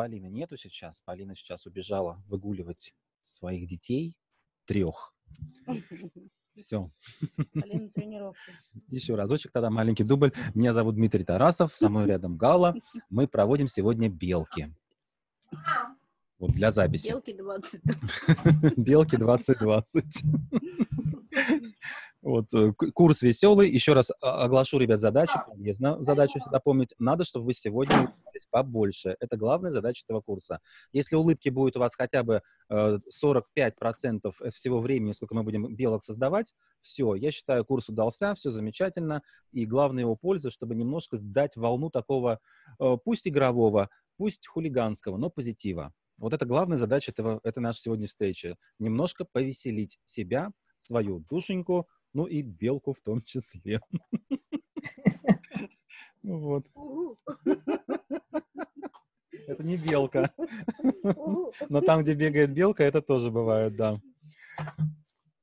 Полины нету сейчас. Полина сейчас убежала выгуливать своих детей, трех. Все. Полина тренировки. Еще разочек тогда маленький дубль. Меня зовут Дмитрий Тарасов, со мной рядом Гала. Мы проводим сегодня белки. Вот для записи. Белки 20. Белки 2020. Вот, э, курс веселый. Еще раз а, оглашу, ребят, задачу. Полезно задачу всегда помнить. Надо, чтобы вы сегодня улыбались побольше. Это главная задача этого курса. Если улыбки будет у вас хотя бы 45% э, э, всего времени, сколько мы будем белок создавать, все, я считаю, курс удался, все замечательно. И главная его польза, чтобы немножко дать волну такого, пусть игрового, пусть хулиганского, но позитива. Вот это главная задача этого, это нашей сегодняшней встречи. Немножко повеселить себя, свою душеньку, ну и белку в том числе. Вот. Это не белка. Но там, где бегает белка, это тоже бывает, да.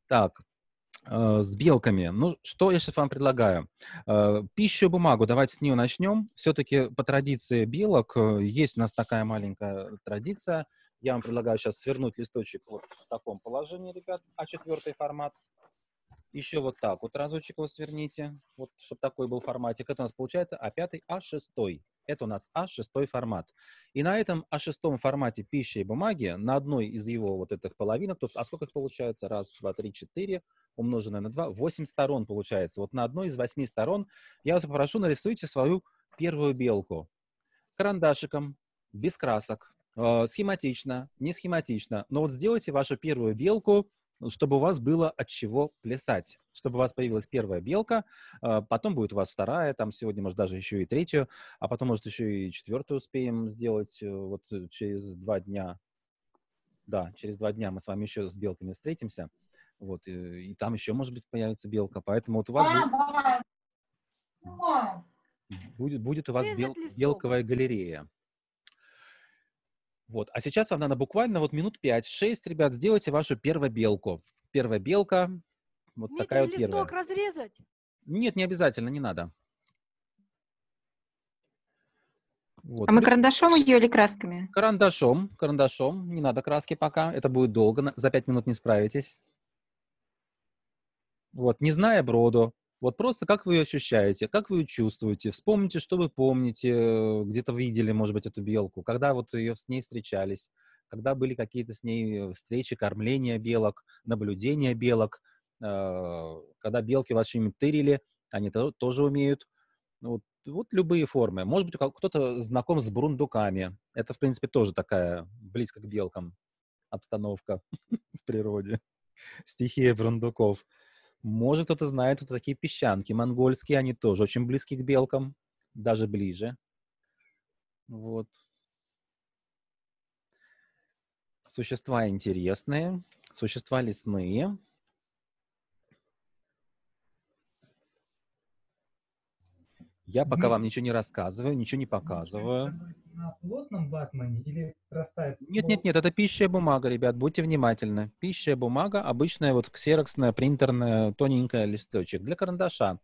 Так, э, с белками. Ну, что я сейчас вам предлагаю? Э, пищу и бумагу. Давайте с нее начнем. Все-таки по традиции белок э, есть у нас такая маленькая традиция. Я вам предлагаю сейчас свернуть листочек вот в таком положении, ребят, а четвертый формат. Еще вот так вот разочек его сверните, вот, чтобы такой был форматик. Это у нас получается А5, А6. Это у нас А6 формат. И на этом А6 формате пищи и бумаги, на одной из его вот этих половинок, то, а сколько их получается? Раз, два, три, четыре, умноженное на два, восемь сторон получается. Вот на одной из восьми сторон я вас попрошу, нарисуйте свою первую белку. Карандашиком, без красок, э, схематично, не схематично. Но вот сделайте вашу первую белку ну, чтобы у вас было от чего плясать, чтобы у вас появилась первая белка, а, потом будет у вас вторая, там сегодня, может, даже еще и третью, а потом, может, еще и четвертую успеем сделать э, вот э, через два дня. Да, через два дня мы с вами еще с белками встретимся, вот, и, э, и там еще, может быть, появится белка, поэтому вот у вас будет, будет, будет у вас бел, белковая галерея. Вот. А сейчас вам надо буквально вот минут 5-6, ребят, сделайте вашу первую белку. Первая белка, вот Дмитрий, такая вот первая. разрезать? Нет, не обязательно, не надо. Вот. А мы карандашом ее или красками? Карандашом, карандашом. Не надо краски пока, это будет долго, за пять минут не справитесь. Вот, не зная броду, вот просто как вы ее ощущаете, как вы ее чувствуете, вспомните, что вы помните, где-то видели, может быть, эту белку, когда вот ее с ней встречались, когда были какие-то с ней встречи, кормление белок, наблюдение белок, э, когда белки вашими тырили, они тоже умеют. Ну вот, вот любые формы. Может быть, кто-то знаком с брундуками. Это, в принципе, тоже такая близко к белкам обстановка в природе. Стихия брундуков. Может, кто-то знает, вот такие песчанки монгольские, они тоже очень близки к белкам, даже ближе. Вот. Существа интересные, существа лесные. Я пока вам ничего не рассказываю, ничего не показываю. На плотном ватмане или растает? Нет, нет, нет, это пища и бумага, ребят, будьте внимательны. Пища и бумага, обычная вот ксероксная, принтерная, тоненькая листочек для карандаша.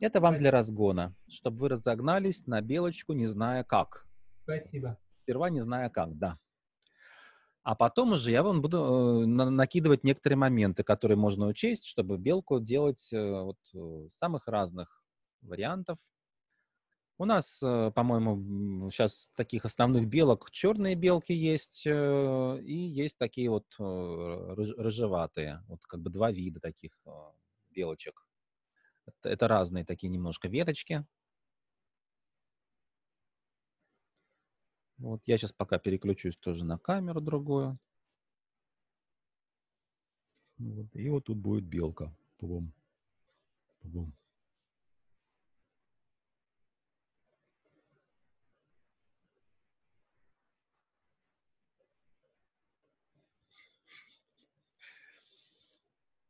Это вам для разгона, чтобы вы разогнались на белочку, не зная как. Спасибо. Сперва не зная как, да. А потом уже я вам буду э, накидывать некоторые моменты, которые можно учесть, чтобы белку делать э, вот э, самых разных вариантов. У нас, э, по-моему, сейчас таких основных белок черные белки есть, э, и есть такие вот э, рыжеватые, вот как бы два вида таких белочек. Это разные такие немножко веточки. Вот я сейчас пока переключусь тоже на камеру другую. Вот, и вот тут будет белка. Пум. Пум.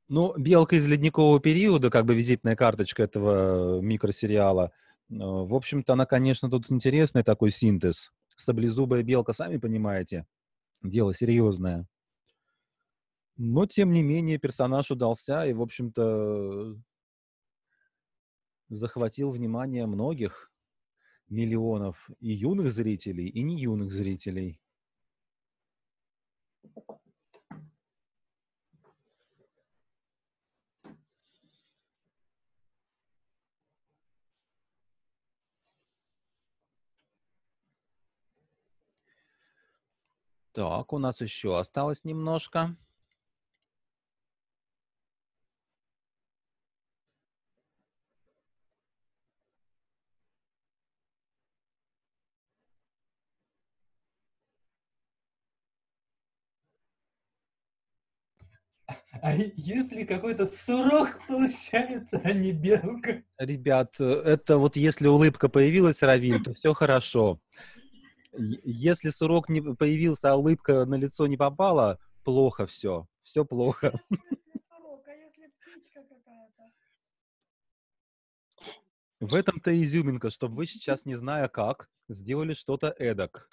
Ну, белка из ледникового периода, как бы визитная карточка этого э, микросериала. В общем-то, она, конечно, тут интересный такой синтез. Саблезубая белка, сами понимаете, дело серьезное. Но, тем не менее, персонаж удался и, в общем-то, захватил внимание многих миллионов и юных зрителей, и не юных зрителей. Так, у нас еще осталось немножко. А если какой-то сурок получается, а не белка? Ребят, э, это вот если улыбка появилась, Равиль, то все хорошо. Если сурок не появился, а улыбка на лицо не попала, плохо все. Все плохо. А в этом-то изюминка, чтобы вы сейчас, не зная как, сделали что-то эдак.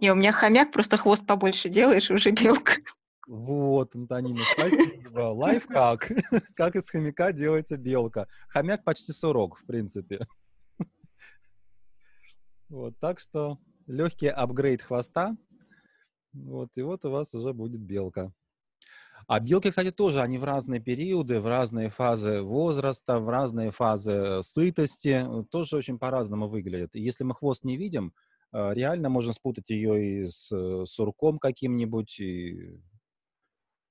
Не, у меня хомяк, просто хвост побольше делаешь, уже белка. Вот, Антонина, спасибо. Лайфхак. Как из хомяка делается белка. Хомяк почти сурок, в принципе. Вот, так что легкий апгрейд хвоста. Вот, и вот у вас уже будет белка. А белки, кстати, тоже, они в разные периоды, в разные фазы возраста, в разные фазы сытости, э, тоже очень по-разному выглядят. И если мы хвост не видим, э, реально можно спутать ее и э, с сурком каким-нибудь, и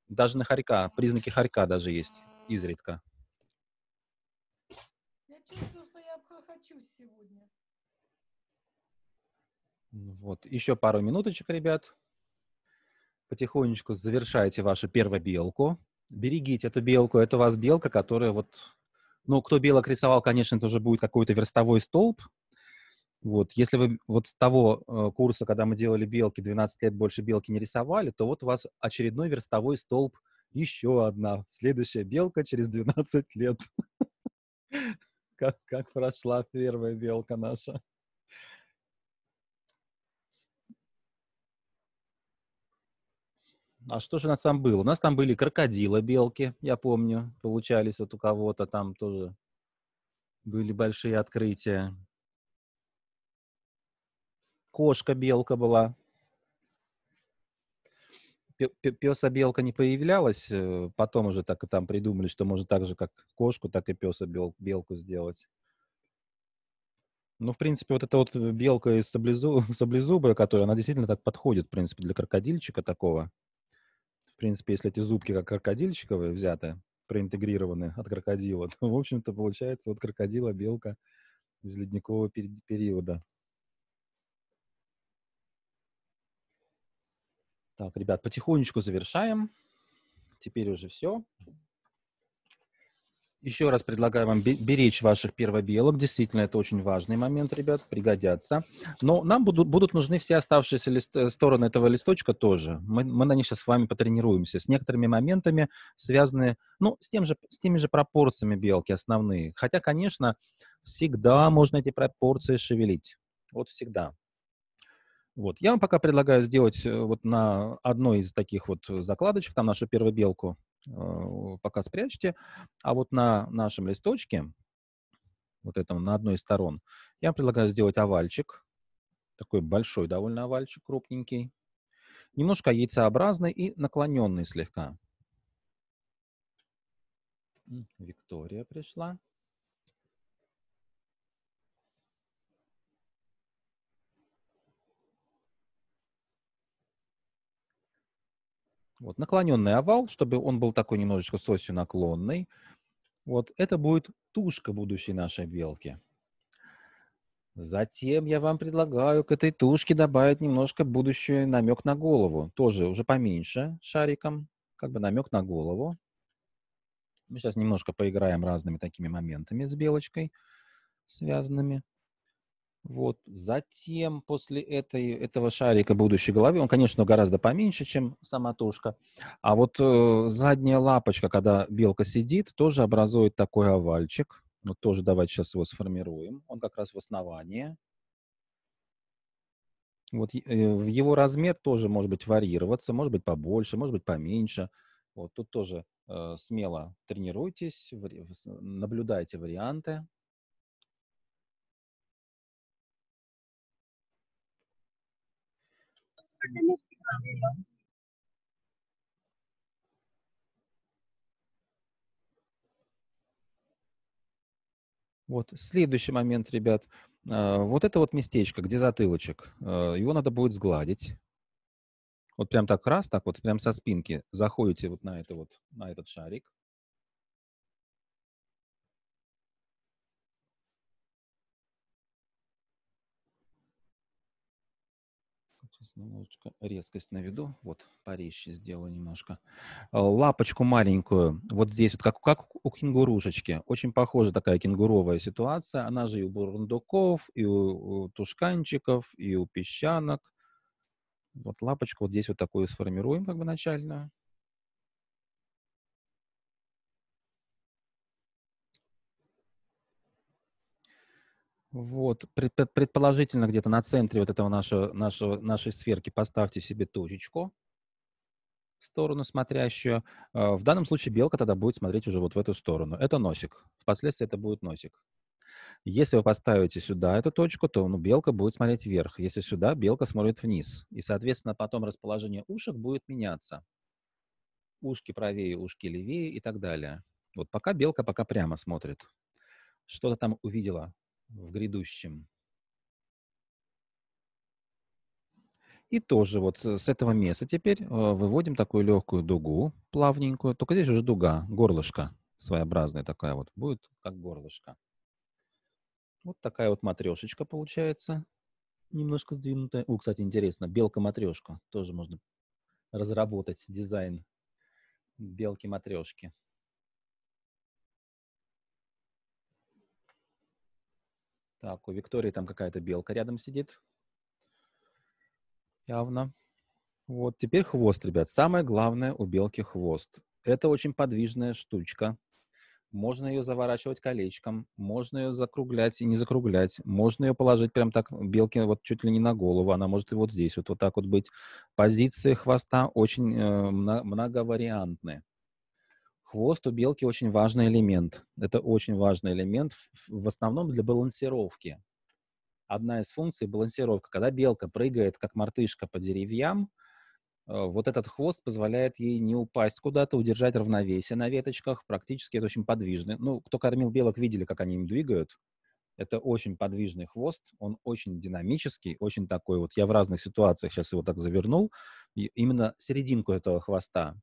даже на хорька, признаки хорька даже есть изредка. Вот. Еще пару минуточек, ребят. Потихонечку завершайте вашу первую белку. Берегите эту белку. Это у вас белка, которая вот... Ну, кто белок рисовал, конечно, это уже будет какой-то верстовой столб. Вот. Если вы вот с того э, курса, когда мы делали белки, 12 лет больше белки не рисовали, то вот у вас очередной верстовой столб, еще одна. Следующая белка через 12 лет. как прошла первая белка наша. А что же у нас там было? У нас там были крокодилы, белки я помню, получались вот у кого-то там тоже были большие открытия. Кошка-белка была. Песа-белка не появлялась, э, потом уже так и там придумали, что можно так же, как кошку, так и песа-белку сделать. Ну, в принципе, вот эта вот э, белка из саблезу... саблезубая, которая, она действительно так подходит, в принципе, для крокодильчика такого. В принципе, если эти зубки как крокодильчиковые взяты, проинтегрированы от крокодила, то, в общем-то, получается вот крокодила белка из ледникового периода. Так, ребят, потихонечку завершаем. Теперь уже все. Еще раз предлагаю вам беречь ваших первобелок. Действительно, это очень важный момент, ребят, пригодятся. Но нам будут, будут нужны все оставшиеся лист, э, стороны этого листочка тоже. Мы, мы на них сейчас с вами потренируемся. С некоторыми моментами связаны, ну, с, тем же, с теми же пропорциями белки основные. Хотя, конечно, всегда можно эти пропорции шевелить. Вот всегда. Вот. Я вам пока предлагаю сделать э, вот на одной из таких вот закладочек, там нашу первую белку, Э, пока спрячьте. А вот на нашем листочке, вот этом на одной из сторон, я предлагаю сделать овальчик, такой большой довольно овальчик, крупненький, немножко яйцеобразный и наклоненный слегка. Виктория пришла. Вот, наклоненный овал, чтобы он был такой немножечко с осью наклонной. Вот это будет тушка будущей нашей белки. Затем я вам предлагаю к этой тушке добавить немножко будущий намек на голову. Тоже уже поменьше шариком, как бы намек на голову. Мы сейчас немножко поиграем разными такими моментами с белочкой связанными. Вот. Затем после этой, этого шарика будущей головы, он, конечно, гораздо поменьше, чем сама тушка, а вот э, задняя лапочка, когда белка сидит, тоже образует такой овальчик. Вот тоже давайте сейчас его сформируем. Он как раз в основании. Вот э, в его размер тоже может быть варьироваться, может быть побольше, может быть поменьше. Вот тут тоже э, смело тренируйтесь, в, наблюдайте варианты. Вот следующий момент, ребят. А, вот это вот местечко, где затылочек. А, его надо будет сгладить. Вот прям так раз, так вот прям со спинки заходите вот на это вот, на этот шарик. немножечко резкость на виду. Вот порезче сделаю немножко. А, лапочку маленькую. Вот здесь вот, как, как у кенгурушечки. Очень похожа такая кенгуровая ситуация. Она же и у бурундуков, и у, у тушканчиков, и у песчанок. Вот лапочку вот здесь вот такую сформируем как бы начальную. Вот, предположительно где-то на центре вот этого нашего, нашего, нашей сферки поставьте себе точечку в сторону смотрящую. А, в данном случае белка тогда будет смотреть уже вот в эту сторону. Это носик. Впоследствии это будет носик. Если вы поставите сюда эту точку, то ну, белка будет смотреть вверх. Если сюда, белка смотрит вниз. И, соответственно, потом расположение ушек будет меняться. Ушки правее, ушки левее и так далее. Вот пока белка пока прямо смотрит. Что-то там увидела в грядущем. И тоже вот с этого места теперь э, выводим такую легкую дугу, плавненькую. Только здесь уже дуга, горлышко своеобразное такое вот. Будет как горлышко. Вот такая вот матрешечка получается. Немножко сдвинутая. О, кстати, интересно, белка-матрешка. Тоже можно разработать дизайн белки-матрешки. Так, у Виктории там какая-то белка рядом сидит. Явно. Вот теперь хвост, ребят. Самое главное у белки хвост. Это очень подвижная штучка. Можно ее заворачивать колечком, можно ее закруглять и не закруглять, можно ее положить прям так белки вот чуть ли не на голову, она может и вот здесь вот вот так вот быть. Позиции хвоста очень э, многовариантные хвост у белки очень важный элемент. Это очень важный элемент в основном для балансировки. Одна из функций — балансировка. Когда белка прыгает, как мартышка, по деревьям, э, вот этот хвост позволяет ей не упасть куда-то, удержать равновесие на веточках. Практически это очень подвижный. Ну, кто кормил белок, видели, как они им двигают. Это очень подвижный хвост, он очень динамический, очень такой вот. Я в разных ситуациях сейчас его так завернул. И именно серединку этого хвоста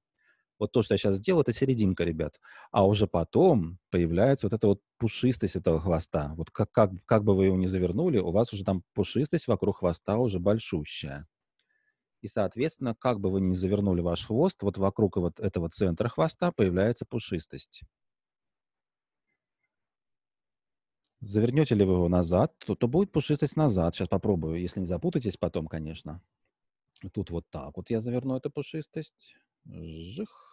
вот то, что я сейчас сделал, это серединка, ребят. А уже потом появляется вот эта вот пушистость этого хвоста. Вот как, как, как бы вы его ни завернули, у вас уже там пушистость вокруг хвоста уже большущая. И, соответственно, как бы вы ни завернули ваш хвост, вот вокруг вот этого центра хвоста появляется пушистость. Завернете ли вы его назад, то, то будет пушистость назад. Сейчас попробую, если не запутаетесь потом, конечно. Тут вот так вот я заверну эту пушистость. Жих.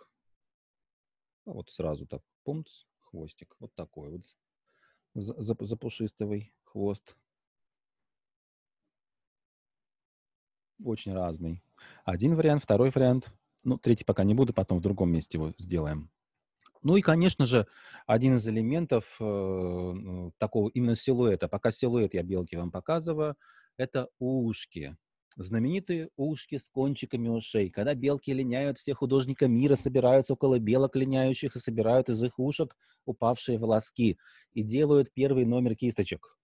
А вот сразу так, пумц, хвостик. Вот такой вот запушистовый хвост. Очень разный. Один вариант, второй вариант. Ну, третий пока не буду, потом в другом месте его сделаем. Ну и, конечно же, один из элементов э, такого именно силуэта, пока силуэт я белки вам показываю, это ушки знаменитые ушки с кончиками ушей. Когда белки линяют, все художники мира собираются около белок линяющих и собирают из их ушек упавшие волоски и делают первый номер кисточек.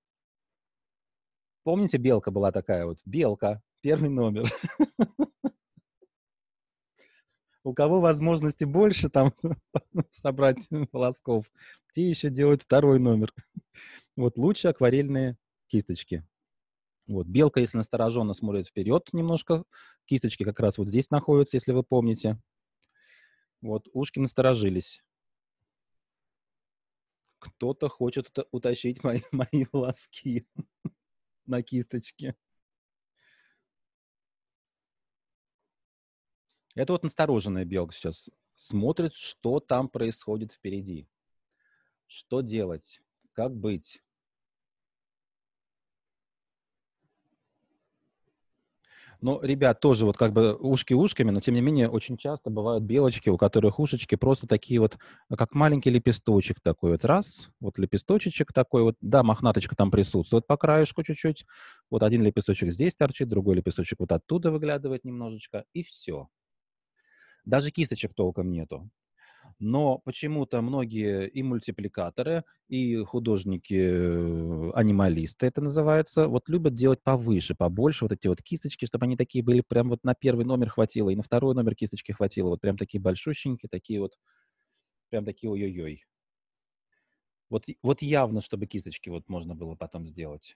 Помните, белка была такая вот? Белка, первый номер. У кого возможности больше там собрать волосков, те еще делают второй номер. Вот лучше акварельные кисточки. Вот, белка, если настороженно смотрит вперед немножко, кисточки как раз вот здесь находятся, если вы помните. Вот, ушки насторожились. Кто-то хочет утащить мои, мои волоски на кисточке. Это вот настороженная белка сейчас смотрит, что там происходит впереди. Что делать? Как быть? Но, ребят, тоже вот как бы ушки ушками, но тем не менее очень часто бывают белочки, у которых ушечки просто такие вот, э, как маленький лепесточек такой вот, раз, вот лепесточек такой вот, да, мохнаточка там присутствует по краешку чуть-чуть, вот один лепесточек здесь торчит, другой лепесточек вот оттуда выглядывает немножечко, и все. Даже кисточек толком нету но почему-то многие и мультипликаторы, и художники-анималисты это называется, вот любят делать повыше, побольше вот эти вот кисточки, чтобы они такие были прям вот на первый номер хватило, и на второй номер кисточки хватило, вот прям такие большущенькие, такие вот, прям такие ой-ой-ой. Вот, вот явно, чтобы кисточки вот можно было потом сделать.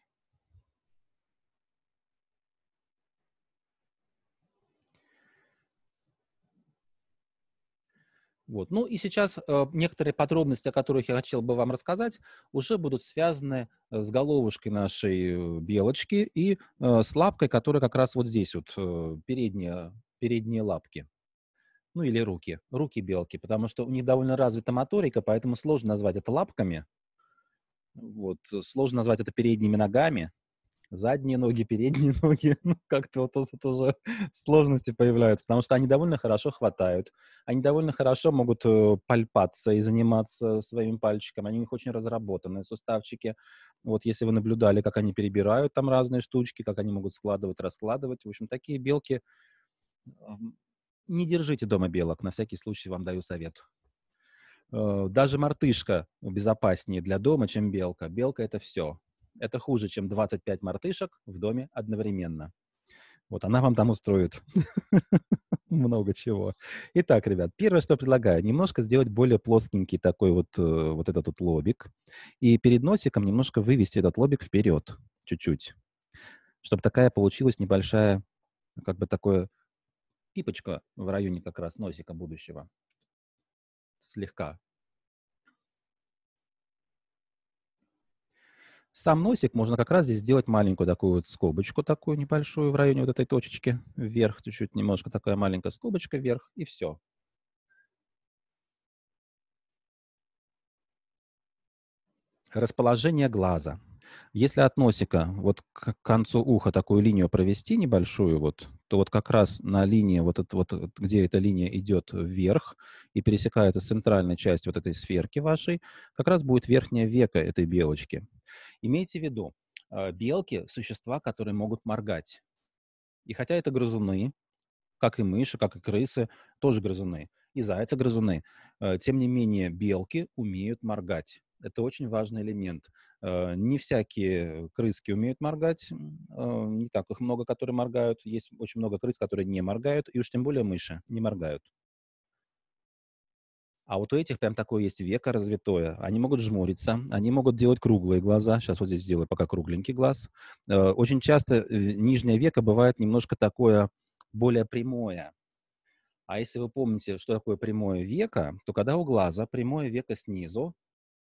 Вот. Ну и сейчас э, некоторые подробности, о которых я хотел бы вам рассказать, уже будут связаны э, с головушкой нашей э, белочки и э, с лапкой, которая как раз вот здесь вот, э, передние, передние лапки. Ну или руки, руки белки, потому что у них довольно развита моторика, поэтому сложно назвать это лапками. Вот. Сложно назвать это передними ногами, задние ноги, передние ноги, ну, как-то вот тут уже сложности появляются, потому что они довольно хорошо хватают, они довольно хорошо могут э, пальпаться и заниматься своим пальчиком, они у них очень разработанные суставчики, вот если вы наблюдали, как они перебирают там разные штучки, как они могут складывать, раскладывать, в общем, такие белки, не держите дома белок, на всякий случай вам даю совет. Э, даже мартышка безопаснее для дома, чем белка. Белка — это все. Это хуже, чем 25 мартышек в доме одновременно. Вот она вам там устроит много чего. Итак, ребят, первое, что предлагаю, немножко сделать более плоскенький такой вот, э, вот этот вот лобик. И перед носиком немножко вывести этот лобик вперед чуть-чуть, чтобы такая получилась небольшая, как бы такое пипочка в районе как раз носика будущего. Слегка Сам носик можно как раз здесь сделать маленькую такую вот скобочку, такую небольшую в районе вот этой точечки вверх, чуть-чуть немножко такая маленькая скобочка вверх, и все. Расположение глаза. Если от носика вот к концу уха такую линию провести небольшую, вот, то вот как раз на линии, вот, это, вот э, где эта линия идет вверх и пересекается с центральной частью вот этой сферки вашей, как раз будет верхняя века этой белочки. Имейте в виду, а, белки – существа, которые могут моргать. И хотя это грызуны, как и мыши, как и крысы, тоже грызуны, и зайцы грызуны, э, тем не менее белки умеют моргать. Это очень важный элемент. Э, не всякие крыски умеют моргать, э, не так их много, которые моргают. Есть очень много крыс, которые не моргают, и уж тем более мыши не моргают. А вот у этих прям такое есть веко развитое. Они могут жмуриться, они могут делать круглые глаза. Сейчас вот здесь сделаю пока кругленький глаз. Э, очень часто нижнее веко бывает немножко такое более прямое. А если вы помните, что такое прямое веко, то когда у глаза прямое веко снизу,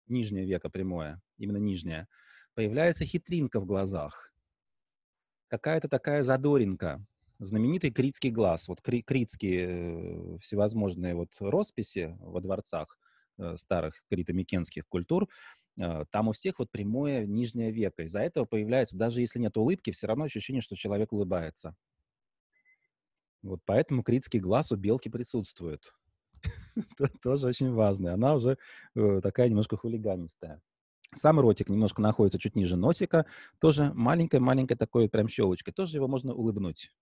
нижнее веко прямое, именно нижнее, появляется хитринка в глазах, какая-то такая задоринка, знаменитый критский глаз, вот кри- критские э, всевозможные вот росписи во дворцах э, старых крито-микенских культур, э, там у всех вот прямое нижнее веко. Из-за этого появляется, даже если нет улыбки, все равно ощущение, что человек улыбается. Вот поэтому критский глаз у белки присутствует. тоже очень важная. Она уже э, такая немножко хулиганистая. Сам ротик немножко находится чуть ниже носика, тоже маленькая маленькая такой прям щелочкой. Тоже его можно улыбнуть.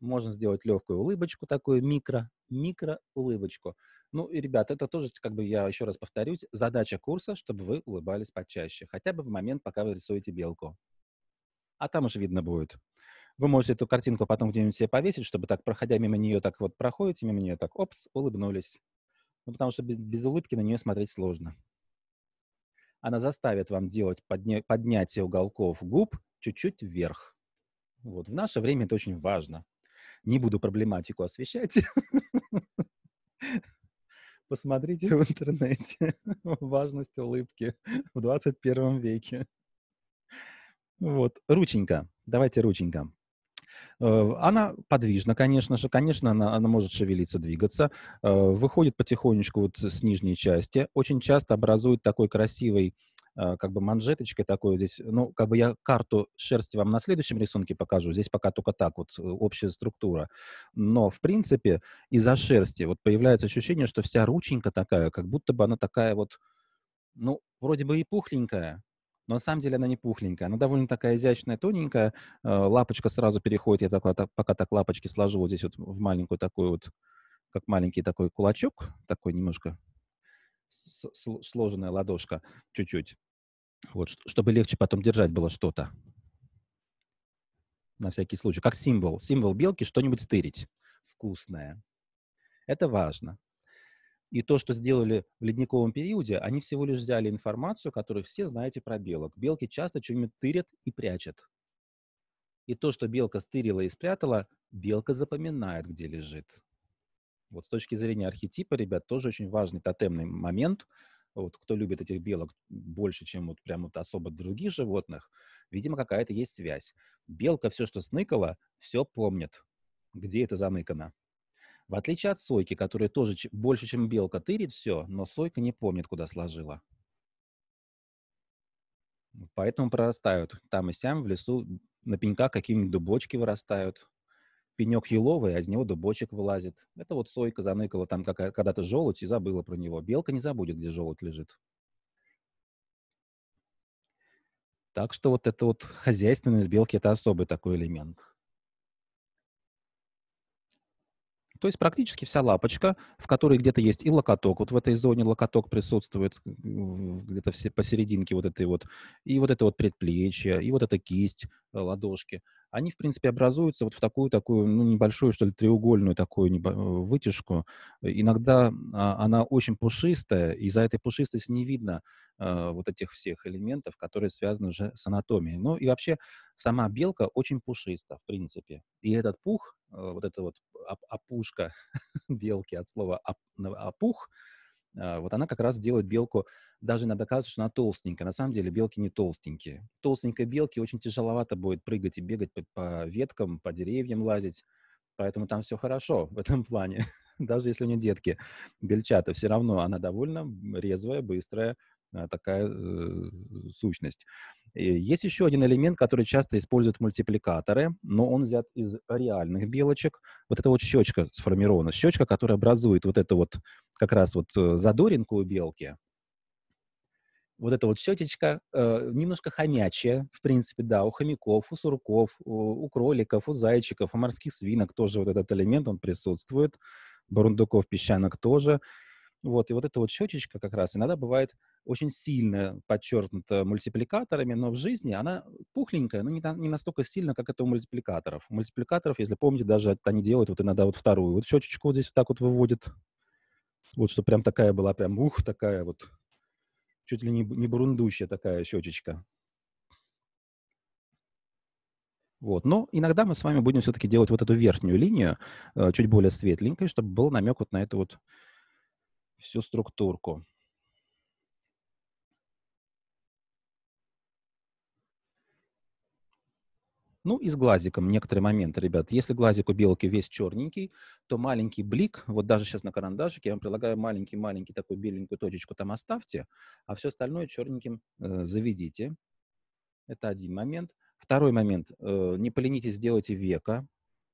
Можно сделать легкую улыбочку такую, микро, микро улыбочку. Ну и, ребят, это тоже, как бы я еще раз повторюсь, задача курса, чтобы вы улыбались почаще, хотя бы в момент, пока вы рисуете белку. А там уже видно будет. Вы можете эту картинку потом где-нибудь себе повесить, чтобы так, проходя мимо нее, так вот проходите, мимо нее так, опс, улыбнулись. Ну, потому что без, без улыбки на нее смотреть сложно. Она заставит вам делать подня- поднятие уголков губ чуть-чуть вверх. Вот. В наше время это очень важно. Не буду проблематику освещать. Посмотрите в интернете важность улыбки в 21 веке. Вот, рученька. Давайте рученька. Э, она подвижна, конечно же, конечно, она, она может шевелиться, двигаться, э, выходит потихонечку вот с нижней части, очень часто образует такой красивый э, как бы манжеточкой такой здесь, ну, как бы я карту шерсти вам на следующем рисунке покажу, здесь пока только так вот общая структура, но, в принципе, из-за шерсти вот появляется ощущение, что вся рученька такая, как будто бы она такая вот, ну, вроде бы и пухленькая, но на самом деле она не пухленькая, она довольно такая изящная, тоненькая, э, лапочка сразу переходит, я так, пока так лапочки сложу вот здесь вот в маленькую такую вот, как маленький такой кулачок, такой немножко сложенная ладошка чуть-чуть, вот, чтобы легче потом держать было что-то на всякий случай, как символ, символ белки, что-нибудь стырить вкусное. Это важно. И то, что сделали в ледниковом периоде, они всего лишь взяли информацию, которую все знаете про белок. Белки часто что-нибудь тырят и прячут. И то, что белка стырила и спрятала, белка запоминает, где лежит. Вот с точки зрения архетипа, ребят, тоже очень важный тотемный момент. Вот кто любит этих белок больше, чем вот прям вот особо других животных, видимо, какая-то есть связь. Белка все, что сныкала, все помнит, где это заныкано. В отличие от сойки, которая тоже больше, чем белка, тырит все, но сойка не помнит, куда сложила. Поэтому прорастают там и сям, в лесу на пеньках какие-нибудь дубочки вырастают. Пенек еловый, а из него дубочек вылазит. Это вот сойка заныкала там когда-то желудь и забыла про него. Белка не забудет, где желудь лежит. Так что вот это вот хозяйственность белки – это особый такой элемент – То есть практически вся лапочка, в которой где-то есть и локоток, вот в этой зоне локоток присутствует где-то все посерединке вот этой вот, и вот это вот предплечье, и вот эта кисть, э, ладошки они, в принципе, образуются вот в такую-такую, ну, небольшую, что ли, треугольную такую э, вытяжку. Иногда а, она очень пушистая, и за этой пушистостью не видно а, вот этих всех элементов, которые связаны уже с анатомией. Ну, и вообще сама белка очень пушиста, в принципе. И этот пух, э, вот эта вот опушка белки от слова опух, а, вот она как раз делает белку, даже надо кажется, что она толстенькая. На самом деле белки не толстенькие. Толстенькой белке очень тяжеловато будет прыгать и бегать по, по веткам, по деревьям лазить. Поэтому там все хорошо в этом плане. даже если у нее детки бельчата, все равно она довольно резвая, быстрая, а, такая э, сущность. И э, есть еще один элемент, который часто используют мультипликаторы, но он взят из реальных белочек. Вот эта вот щечка сформирована, щечка, которая образует вот эту вот как раз вот э, задоринку у белки. Вот эта вот щетечка э, немножко хомячая, в принципе, да, у хомяков, у сурков, у, у кроликов, у зайчиков, у морских свинок тоже вот этот элемент, он присутствует. Бурундуков, песчанок тоже. Вот, и вот эта вот щечечка как раз иногда бывает очень сильно подчеркнута мультипликаторами, но в жизни она пухленькая, но не, не настолько сильно, как это у мультипликаторов. У мультипликаторов, если помните, даже они делают вот иногда вот вторую. Вот щечечку вот здесь вот так вот выводит. Вот что прям такая была, прям ух, такая вот чуть ли не, не бурундущая такая щечечка. Вот. Но иногда мы с вами будем все-таки делать вот эту верхнюю линию, э, чуть более светленькой, чтобы был намек вот на эту вот всю структурку. Ну и с глазиком некоторые моменты, ребят. Если глазик у белки весь черненький, то маленький блик, вот даже сейчас на карандашике, я вам предлагаю маленький-маленький такую беленькую точечку там оставьте, а все остальное черненьким э, заведите. Это один момент. Второй момент. Э, не поленитесь, сделайте века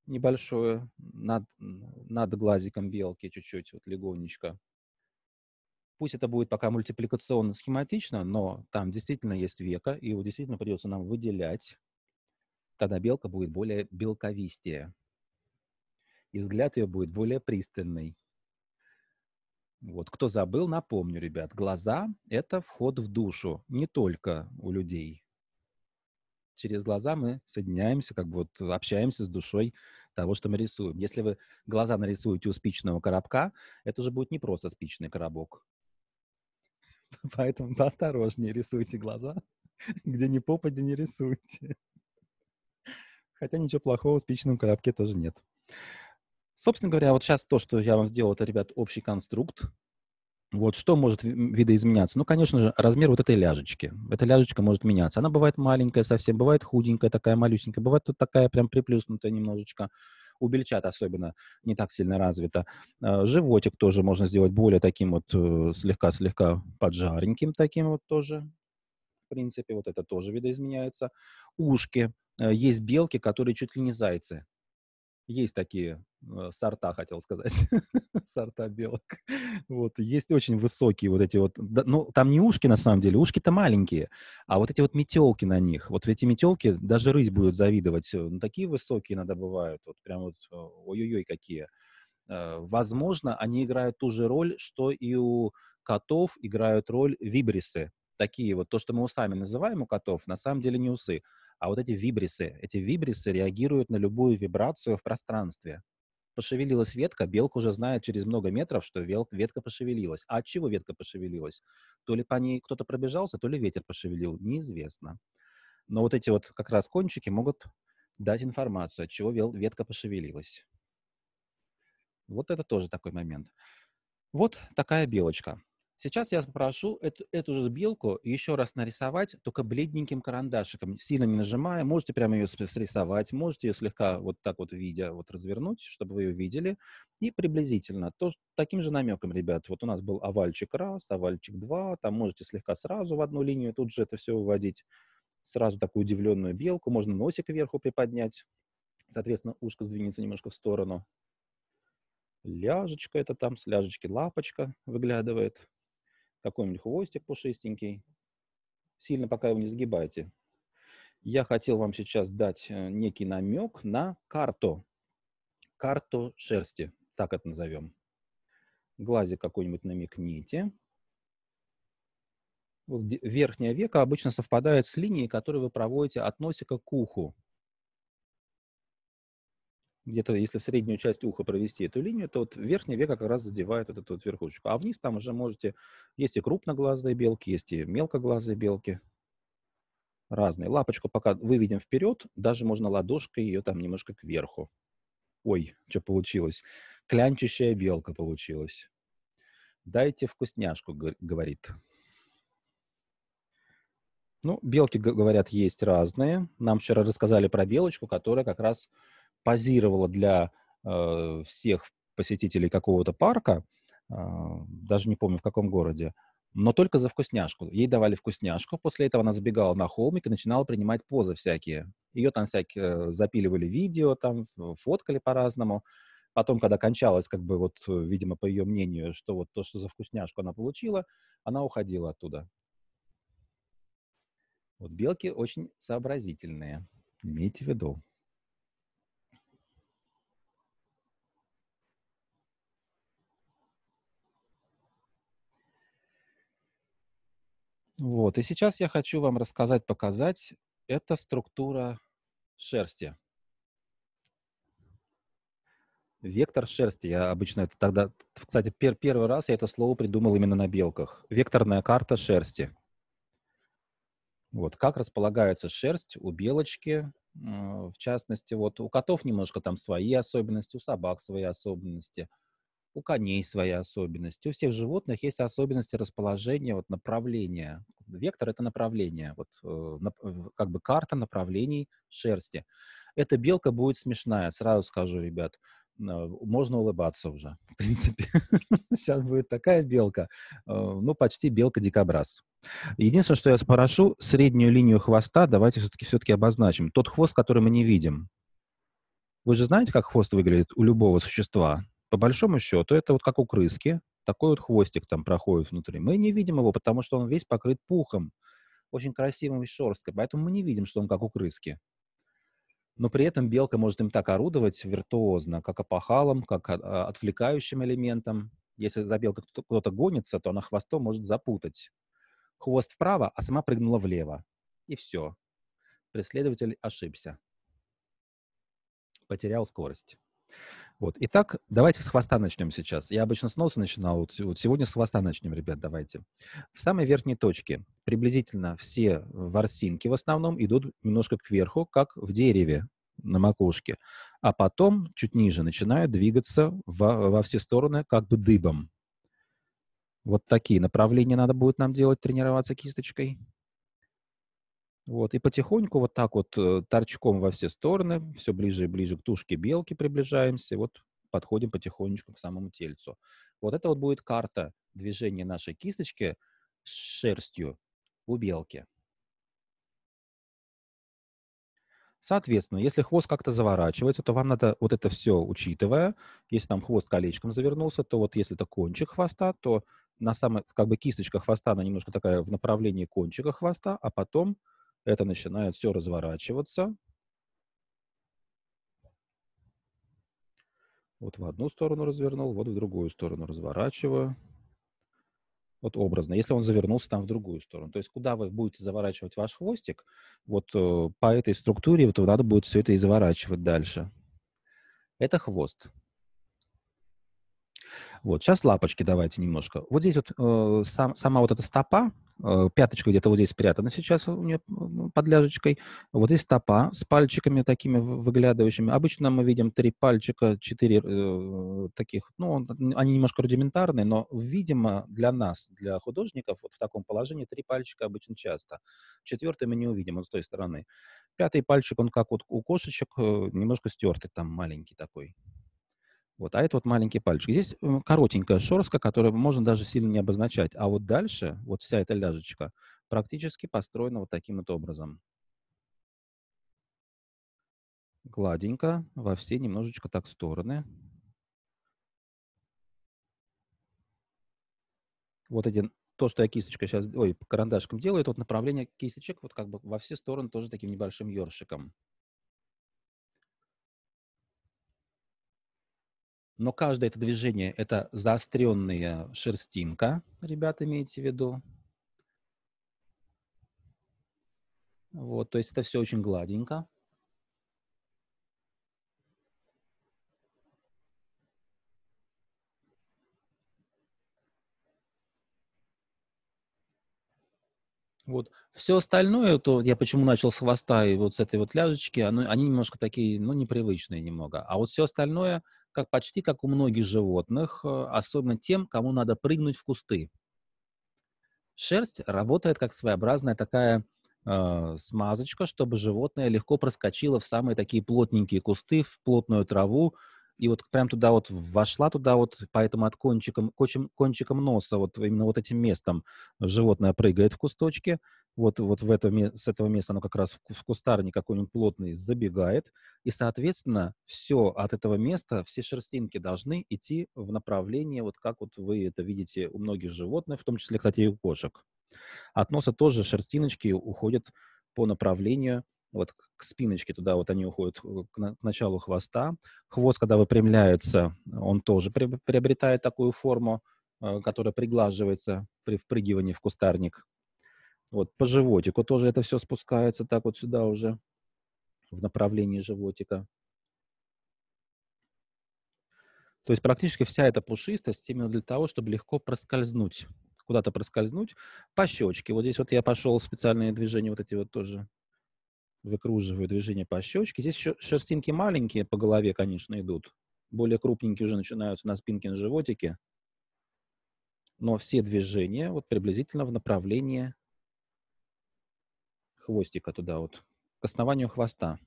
небольшое над, над глазиком белки чуть-чуть, вот легонечко. Пусть это будет пока мультипликационно схематично, но там действительно есть века, и его действительно придется нам выделять. Тогда белка будет более белковистее. И взгляд ее будет более пристальный. Вот, кто забыл, напомню, ребят, глаза – это вход в душу, не только у людей. Через глаза мы соединяемся, как бы вот общаемся с душой того, что мы рисуем. Если вы глаза нарисуете у спичного коробка, это уже будет не просто спичный коробок. Поэтому осторожнее, рисуйте глаза, где ни попади не рисуйте. Хотя ничего плохого в спичном коробке тоже нет. Собственно говоря, вот сейчас то, что я вам сделал, это, ребят, общий конструкт. Вот что может видоизменяться? Ну, конечно же, размер вот этой ляжечки. Эта ляжечка может меняться. Она бывает маленькая совсем, бывает худенькая такая, малюсенькая, бывает тут такая прям приплюснутая немножечко у бельчат особенно не так сильно развито. А, животик тоже можно сделать более таким вот слегка-слегка э, поджареньким таким вот тоже. В принципе, вот это тоже видоизменяется. Ушки. Э, есть белки, которые чуть ли не зайцы. Есть такие Э, сорта, хотел сказать, сорта белок. Вот, есть очень высокие вот эти вот, да, ну, там не ушки на самом деле, ушки-то маленькие, а вот эти вот метелки на них, вот эти метелки даже рысь будет завидовать, э, ну, такие высокие иногда бывают, вот прям вот, э, ой-ой-ой, какие. Возможно, они играют ту же роль, что и у котов играют роль вибрисы, такие вот, то, что мы усами называем у котов, на самом деле не усы, а вот эти вибрисы. Эти вибрисы реагируют на любую вибрацию в пространстве. Пошевелилась ветка, белка уже знает через много метров, что ветка пошевелилась. А от чего ветка пошевелилась? То ли по ней кто-то пробежался, то ли ветер пошевелил, неизвестно. Но вот эти вот как раз кончики могут дать информацию, от чего ветка пошевелилась. Вот это тоже такой момент. Вот такая белочка. Сейчас я спрошу эту, эту же сбилку еще раз нарисовать, только бледненьким карандашиком, сильно не нажимая. Можете прямо ее срисовать, можете ее слегка вот так вот видя, вот развернуть, чтобы вы ее видели. И приблизительно, то, таким же намеком, ребят, вот у нас был овальчик раз, овальчик два, там можете слегка сразу в одну линию тут же это все выводить. Сразу такую удивленную белку, можно носик вверху приподнять. Соответственно, ушко сдвинется немножко в сторону. Ляжечка это там, с ляжечки лапочка выглядывает какой-нибудь хвостик пушистенький. Сильно пока его не сгибайте. Я хотел вам сейчас дать э, некий намек на карту. Карту шерсти, так это назовем. Глазик какой-нибудь намекните. Верхняя века обычно совпадает с линией, которую вы проводите от носика к уху где-то, если в среднюю часть уха провести эту линию, то вот верхняя века как раз задевает вот эту вот верхушечку. А вниз там уже можете... Есть и крупноглазые белки, есть и мелкоглазые белки. Разные. Лапочку пока выведем вперед, даже можно ладошкой ее там немножко кверху. Ой, что получилось? Клянчащая белка получилась. «Дайте вкусняшку», — говорит. Ну, белки, говорят, есть разные. Нам вчера рассказали про белочку, которая как раз позировала для э, всех посетителей какого-то парка, э, даже не помню в каком городе, но только за вкусняшку. Ей давали вкусняшку, после этого она забегала на холмик и начинала принимать позы всякие. Ее там всякие э, запиливали видео, там фоткали по-разному. Потом, когда кончалось, как бы вот, э, видимо, по ее мнению, что вот то, что за вкусняшку она получила, она уходила оттуда. Вот белки очень сообразительные, имейте в виду. Вот. И сейчас я хочу вам рассказать, показать. Это структура шерсти. Вектор шерсти. Я обычно это тогда... Кстати, пер, первый раз я это слово придумал именно на белках. Векторная карта шерсти. Вот. Как располагается шерсть у белочки, э, в частности, вот у котов немножко там свои особенности, у собак свои особенности – у коней своя особенность, у всех животных есть особенности расположения, вот направления. Вектор — это направление, вот, э, как бы карта направлений шерсти. Эта белка будет смешная, сразу скажу, ребят, э, можно улыбаться уже, в принципе. Сейчас будет такая белка, э, ну, почти белка дикобраз. Единственное, что я спрошу, среднюю линию хвоста давайте все-таки все обозначим. Тот хвост, который мы не видим. Вы же знаете, как хвост выглядит у любого существа? по большому счету, это вот как у крыски, такой вот хвостик там проходит внутри. Мы не видим его, потому что он весь покрыт пухом, очень красивым и шерсткой, поэтому мы не видим, что он как у крыски. Но при этом белка может им так орудовать виртуозно, как опахалом, как а, а, отвлекающим элементом. Если за белкой кто-то гонится, то она хвостом может запутать. Хвост вправо, а сама прыгнула влево. И все. Преследователь ошибся. Потерял скорость. Вот. Итак, давайте с хвоста начнем сейчас. Я обычно с носа начинал, вот, вот сегодня с хвоста начнем, ребят, давайте. В самой верхней точке приблизительно все ворсинки в основном идут немножко кверху, как в дереве на макушке, а потом чуть ниже начинают двигаться во, во все стороны как бы дыбом. Вот такие направления надо будет нам делать, тренироваться кисточкой. Вот, и потихоньку вот так вот э, торчком во все стороны, все ближе и ближе к тушке белки приближаемся, вот подходим потихонечку к самому тельцу. Вот это вот будет карта движения нашей кисточки с шерстью у белки. Соответственно, если хвост как-то заворачивается, то вам надо вот это все учитывая. Если там хвост колечком завернулся, то вот если это кончик хвоста, то на самой, как бы кисточка хвоста, она немножко такая в направлении кончика хвоста, а потом это начинает все разворачиваться. Вот в одну сторону развернул, вот в другую сторону разворачиваю. Вот образно, если он завернулся там в другую сторону. То есть куда вы будете заворачивать ваш хвостик, вот э, по этой структуре вот надо будет все это и заворачивать дальше. Это хвост. Вот, сейчас лапочки давайте немножко. Вот здесь вот э, сам, сама вот эта стопа, э, пяточка где-то вот здесь спрятана сейчас у нее под ляжечкой. Вот здесь стопа с пальчиками такими выглядывающими. Обычно мы видим три пальчика, четыре э, таких, ну, он, они немножко рудиментарные, но, видимо, для нас, для художников, вот в таком положении три пальчика обычно часто. Четвертый мы не увидим, он с той стороны. Пятый пальчик, он как вот у кошечек, э, немножко стертый там, маленький такой. Вот, а это вот маленький пальчик. Здесь коротенькая шерстка, которую можно даже сильно не обозначать. А вот дальше, вот вся эта ляжечка, практически построена вот таким вот образом. Гладенько, во все немножечко так стороны. Вот один то, что я кисточкой сейчас, ой, карандашком делаю, это вот направление кисточек вот как бы во все стороны тоже таким небольшим ершиком. но каждое это движение – это заостренная шерстинка, ребята, имейте в виду. Вот, то есть это все очень гладенько. Вот. Все остальное, то я почему начал с хвоста и вот с этой вот ляжечки, оно, они немножко такие, ну, непривычные немного. А вот все остальное – как, почти как у многих животных, э, особенно тем, кому надо прыгнуть в кусты. Шерсть работает как своеобразная такая э, смазочка, чтобы животное легко проскочило в самые такие плотненькие кусты, в плотную траву, и вот прям туда вот вошла туда вот, поэтому от кончиком, кончиком, носа, вот именно вот этим местом животное прыгает в кусточки вот, вот в это, с этого места оно как раз в кустарник какой-нибудь плотный забегает, и, соответственно, все от этого места, все шерстинки должны идти в направлении, вот как вот вы это видите у многих животных, в том числе, кстати, и у кошек. От носа тоже шерстиночки уходят по направлению вот к спиночке туда вот они уходят э, к, на, к началу хвоста. Хвост, когда выпрямляется, он тоже приобретает такую форму, э, которая приглаживается при впрыгивании в кустарник. Вот по животику тоже это все спускается так вот сюда уже, в направлении животика. То есть практически вся эта пушистость именно для того, чтобы легко проскользнуть, куда-то проскользнуть по щечке. Вот здесь вот я пошел специальные движения, вот эти вот тоже выкруживаю движения по щечке. Здесь шерстинки маленькие по голове, конечно, идут. Более крупненькие уже начинаются на спинке, на животике. Но все движения вот приблизительно в направлении хвостика туда вот, к основанию хвоста.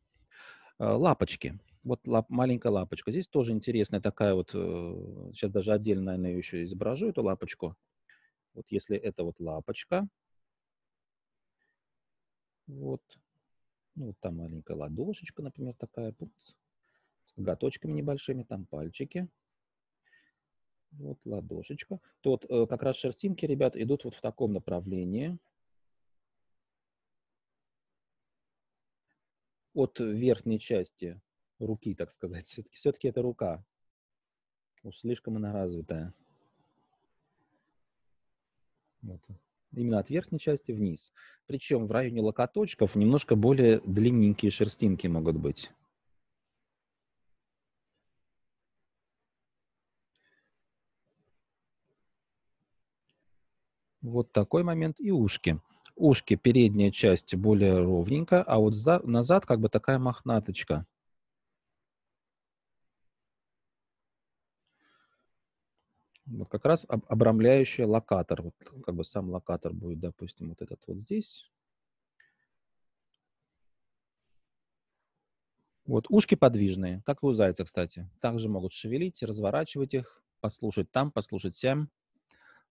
Э, лапочки. Вот лап, маленькая лапочка. Здесь тоже интересная такая вот, э, сейчас даже отдельно, наверное, ее еще изображу, эту лапочку. Вот если это вот лапочка, вот, ну, вот там маленькая ладошечка, например, такая, вот, с коготочками небольшими, там пальчики. Вот ладошечка. Тут э, как раз шерстинки, ребят, идут вот в таком направлении. от верхней части руки, так сказать. Все-таки, все-таки это рука. Уж слишком она развитая. Вот. Именно от верхней части вниз. Причем в районе локоточков немножко более длинненькие шерстинки могут быть. Вот такой момент и ушки ушки, передняя часть более ровненько, а вот за, назад как бы такая мохнаточка. Вот как раз об, обрамляющий локатор. Вот как бы сам локатор будет, допустим, вот этот вот здесь. Вот ушки подвижные, как и у зайца, кстати. Также могут шевелить, разворачивать их, послушать там, послушать сям.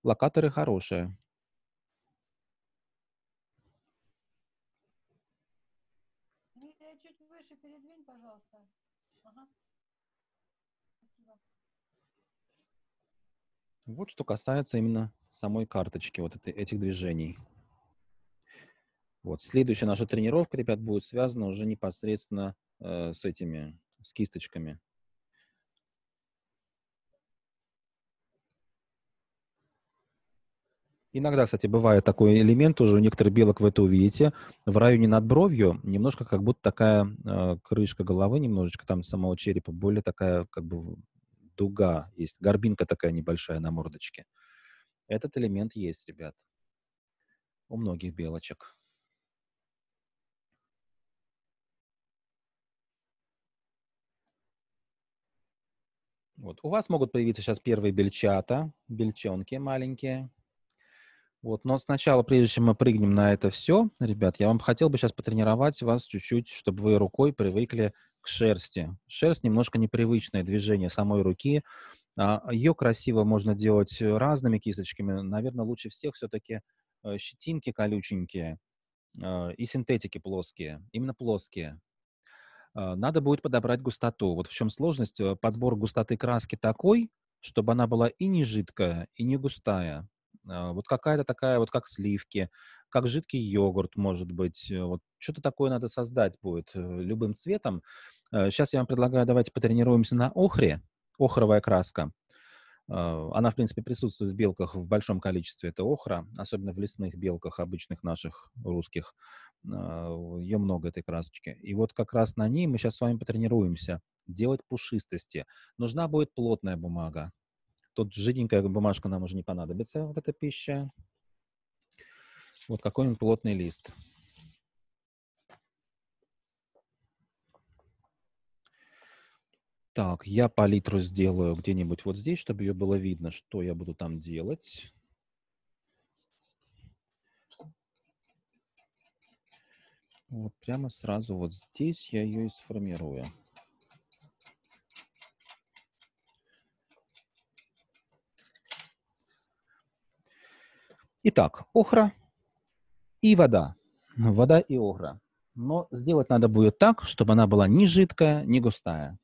Локаторы хорошие. Вот что касается именно самой карточки, вот этой этих движений. Вот. Следующая наша тренировка, ребят, будет связана уже непосредственно э, с этими, с кисточками. Иногда, кстати, бывает такой элемент уже, у некоторых белок вы это увидите, в районе над бровью немножко как будто такая э, крышка головы, немножечко там самого черепа, более такая как бы дуга есть, горбинка такая небольшая на мордочке. Этот элемент есть, ребят, у многих белочек. Вот. У вас могут появиться сейчас первые бельчата, бельчонки маленькие. Вот, но сначала, прежде чем мы прыгнем на это все, ребят, я вам хотел бы сейчас потренировать вас чуть-чуть, чтобы вы рукой привыкли к шерсти. Шерсть немножко непривычное движение самой руки. А Ее красиво можно делать разными кисточками. Наверное, лучше всех все-таки э, щетинки колюченькие э, и синтетики плоские, именно плоские. Э, надо будет подобрать густоту. Вот в чем сложность. Подбор густоты краски такой, чтобы она была и не жидкая, и не густая. А, вот какая-то такая, вот как сливки, как жидкий йогурт, может быть. Э, вот что-то такое надо создать будет э, любым цветом. Сейчас э, я вам предлагаю, давайте потренируемся на охре, охровая краска. А, она, в принципе, присутствует в белках в большом количестве. Это охра, особенно в лесных белках, обычных наших русских. А, Ее много, этой красочки. И вот как раз на ней мы сейчас с вами потренируемся делать пушистости. Нужна будет плотная бумага. Тут жиденькая бумажка нам уже не понадобится, вот эта пища. Вот какой-нибудь плотный лист. Так, я палитру сделаю где-нибудь вот здесь, чтобы ее было видно, что я буду там делать. Вот прямо сразу вот здесь я ее и сформирую. Итак, охра и вода. Вода и охра. Но сделать надо будет так, чтобы она была не жидкая, не густая.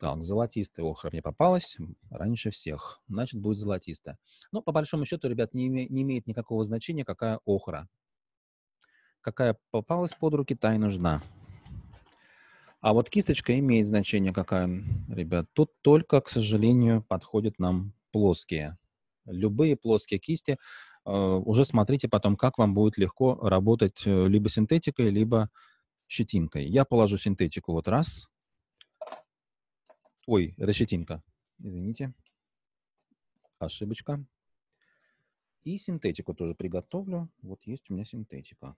Так, золотистая охра мне попалась раньше всех. Значит, будет золотистая. Но, по большому счету, ребят, не, име, не имеет никакого значения, какая охра. Какая попалась под руки, та и нужна. А вот кисточка имеет значение, какая, ребят. Тут только, к сожалению, подходят нам плоские. Любые плоские кисти. Э, уже смотрите потом, как вам будет легко работать э, либо синтетикой, либо щетинкой. Я положу синтетику вот раз. Ой, это щетинка. Извините. Ошибочка. И синтетику тоже приготовлю. Вот есть у меня синтетика.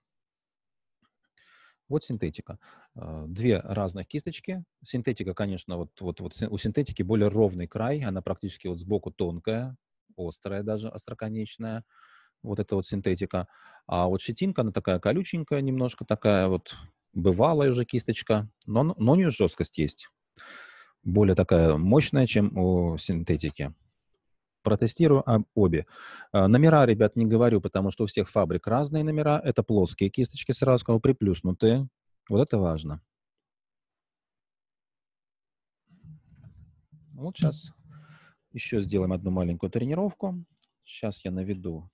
Вот синтетика. Э, две разных кисточки. Синтетика, конечно, вот, вот, вот у синтетики более ровный край. Она практически вот сбоку тонкая, острая даже, остроконечная. Вот это вот синтетика. А вот щетинка, она такая колюченькая немножко, такая вот бывалая уже кисточка, но, но у нее жесткость есть. Более такая мощная, чем у синтетики протестирую об а обе. А, номера, ребят, не говорю, потому что у всех фабрик разные номера. Это плоские кисточки сразу скажу, приплюснутые. Вот это важно. Вот сейчас еще сделаем одну маленькую тренировку. Сейчас я наведу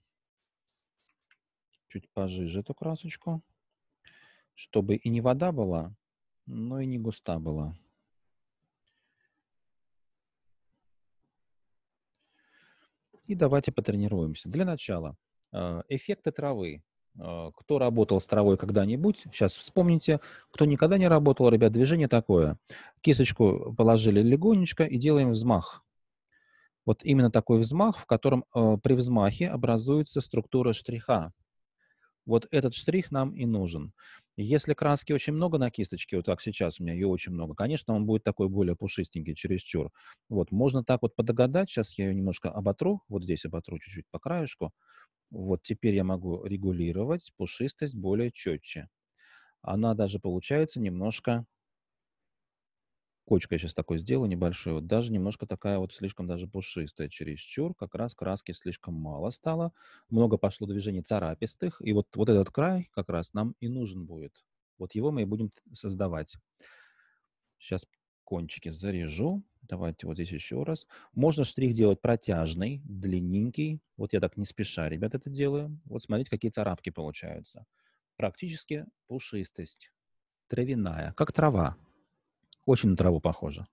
чуть пожиже эту красочку, чтобы и не вода была, но и не густа была. И давайте потренируемся. Для начала э, эффекты травы. Э, кто работал с травой когда-нибудь, сейчас вспомните. Кто никогда не работал, ребят, движение такое. Кисточку положили легонечко и делаем взмах. Вот именно такой взмах, в котором э, при взмахе образуется структура штриха. Вот этот штрих нам и нужен. Если краски очень много на кисточке, вот так сейчас у меня ее очень много, конечно, он будет такой более пушистенький, чересчур. Вот, можно так вот подогадать. Сейчас я ее немножко оботру, вот здесь оботру чуть-чуть по краешку. Вот теперь я могу регулировать пушистость более четче. Она даже получается немножко кучкой сейчас такой сделаю небольшой, вот даже немножко такая вот слишком даже пушистая чересчур, как раз краски слишком мало стало, много пошло движений царапистых, и вот, вот этот край как раз нам и нужен будет. Вот его мы и будем создавать. Сейчас кончики заряжу. Давайте вот здесь еще раз. Можно штрих делать протяжный, длинненький. Вот я так не спеша, ребят, это делаю. Вот смотрите, какие царапки получаются. Практически пушистость. Травяная, как трава. Очень на траву похоже.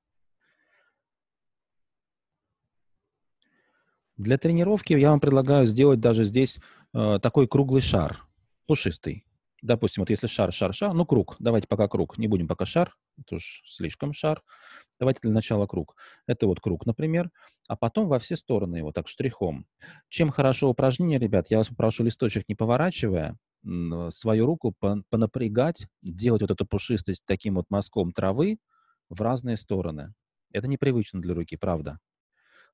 Для тренировки я вам предлагаю сделать даже здесь э, такой круглый шар, пушистый. Допустим, вот если шар, шар, шар, ну круг. Давайте пока круг, не будем пока шар, это уж слишком шар. Давайте для начала круг. Это вот круг, например, а потом во все стороны его, так штрихом. Чем хорошо упражнение, ребят, я вас попрошу листочек не поворачивая, свою руку понапрягать, делать вот эту пушистость таким вот мазком травы, в разные стороны. Это непривычно для руки, правда.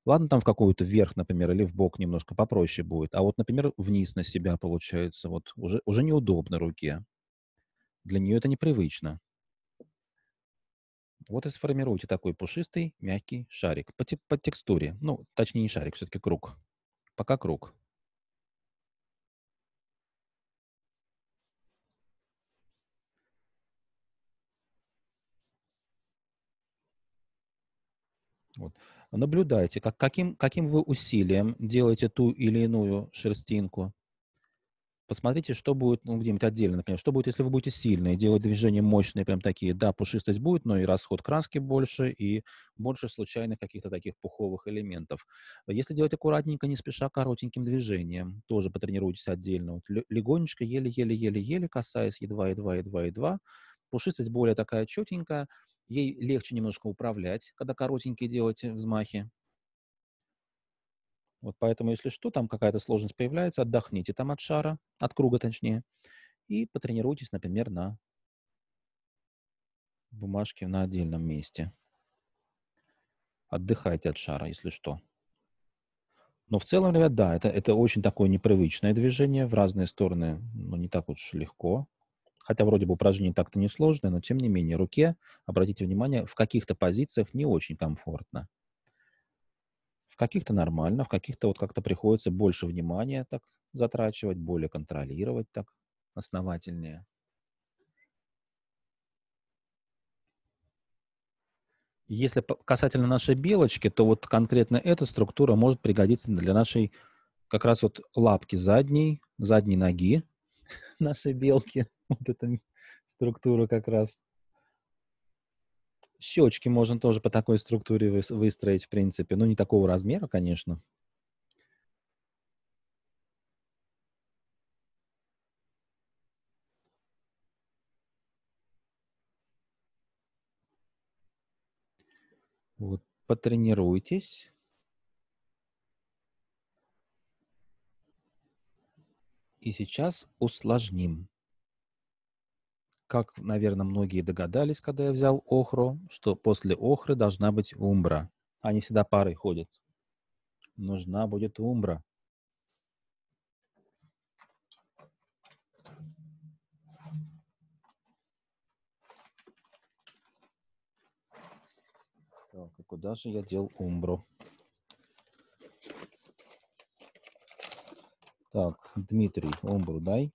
Ладно, там в какую-то вверх, например, или в бок немножко попроще будет. А вот, например, вниз на себя получается. Вот уже, уже неудобно руке. Для нее это непривычно. Вот и сформируйте такой пушистый, мягкий шарик по, те, по текстуре. Ну, точнее, не шарик, все-таки круг. Пока круг. Вот. Наблюдайте, как, каким, каким вы усилием делаете ту или иную шерстинку. Посмотрите, что будет, ну, где-нибудь отдельно, например, что будет, если вы будете сильные, делать движения мощные, прям такие, да, пушистость будет, но и расход краски больше, и больше случайных каких-то таких пуховых элементов. Если делать аккуратненько, не спеша, коротеньким движением, тоже потренируйтесь отдельно. Вот легонечко, еле-еле-еле-еле, касаясь едва-едва-едва-едва, пушистость более такая четенькая, Ей легче немножко управлять, когда коротенькие делаете взмахи. Вот поэтому, если что, там какая-то сложность появляется, отдохните там от шара, от круга точнее, и потренируйтесь, например, на бумажке на отдельном месте. Отдыхайте от шара, если что. Но в целом, ребят, да, это, это очень такое непривычное движение в разные стороны, но не так уж легко хотя вроде бы упражнение так-то несложное, но тем не менее руке, обратите внимание, в каких-то позициях не очень комфортно. В каких-то нормально, в каких-то вот как-то приходится больше внимания так затрачивать, более контролировать так основательнее. Если касательно нашей белочки, то вот конкретно эта структура может пригодиться для нашей как раз вот лапки задней, задней ноги нашей белки вот эта структура как раз. Щечки можно тоже по такой структуре выстроить, в принципе. Ну, не такого размера, конечно. Вот, потренируйтесь. И сейчас усложним как, наверное, многие догадались, когда я взял охру, что после охры должна быть умбра. Они всегда парой ходят. Нужна будет умбра. Так, и а куда же я дел умбру? Так, Дмитрий, умбру дай.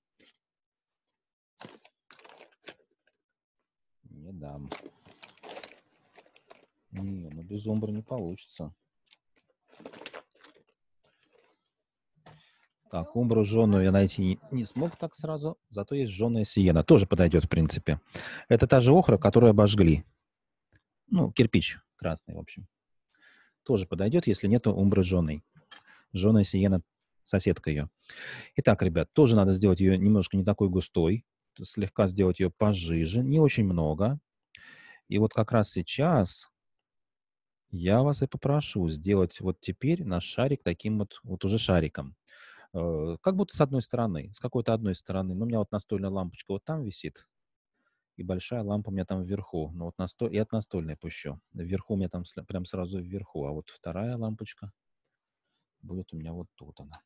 не дам. Не, ну без умбра не получится. Так, умбру жженую я найти не, не смог так сразу, зато есть жженая сиена. Тоже подойдет, в принципе. Это та же охра, которую обожгли. Ну, кирпич красный, в общем. Тоже подойдет, если нету умбры жженой. Жженая сиена, соседка ее. Итак, ребят, тоже надо сделать ее немножко не такой густой, слегка сделать ее пожиже, не очень много. И вот как раз сейчас я вас и попрошу сделать вот теперь наш шарик таким вот, вот уже шариком. Э, как будто с одной стороны, с какой-то одной стороны. Ну, у меня вот настольная лампочка вот там висит, и большая лампа у меня там вверху. Ну, вот насто... И от настольной пущу. Вверху у меня там прям сразу вверху, а вот вторая лампочка будет у меня вот тут она.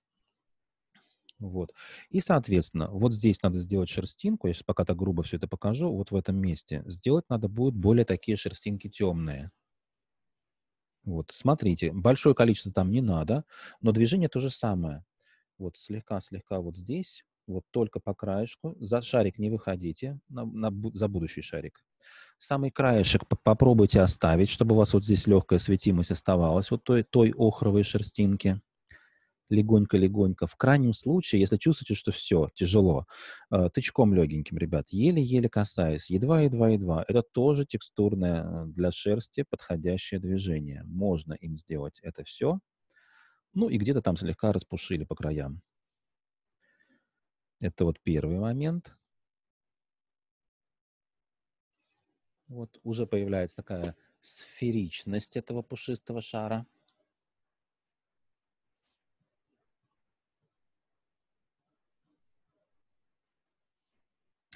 Вот. И, соответственно, вот здесь надо сделать шерстинку. Я сейчас пока так грубо все это покажу. Вот в этом месте. Сделать надо будет более такие шерстинки темные. Вот, смотрите, большое количество там не надо, но движение то же самое. Вот слегка-слегка вот здесь, вот только по краешку. За шарик не выходите, на, на, за будущий шарик. Самый краешек попробуйте оставить, чтобы у вас вот здесь легкая светимость оставалась, вот той, той охровой шерстинки легонько-легонько. В крайнем случае, если чувствуете, что все, тяжело, э, тычком легеньким, ребят, еле-еле касаясь, едва-едва-едва. Это тоже текстурное э, для шерсти подходящее движение. Можно им сделать это все. Ну и где-то там слегка распушили по краям. Это вот первый момент. Вот уже появляется такая сферичность этого пушистого шара.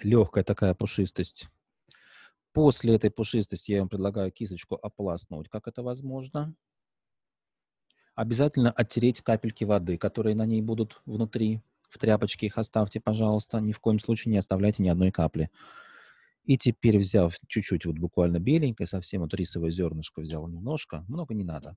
легкая такая пушистость. После этой пушистости я вам предлагаю кисточку ополоснуть, как это возможно. Обязательно оттереть капельки воды, которые на ней будут внутри. В тряпочке их оставьте, пожалуйста. Ни в коем случае не оставляйте ни одной капли. И теперь, взяв чуть-чуть, вот буквально беленькое, совсем вот рисовое зернышко взял немножко, много не надо.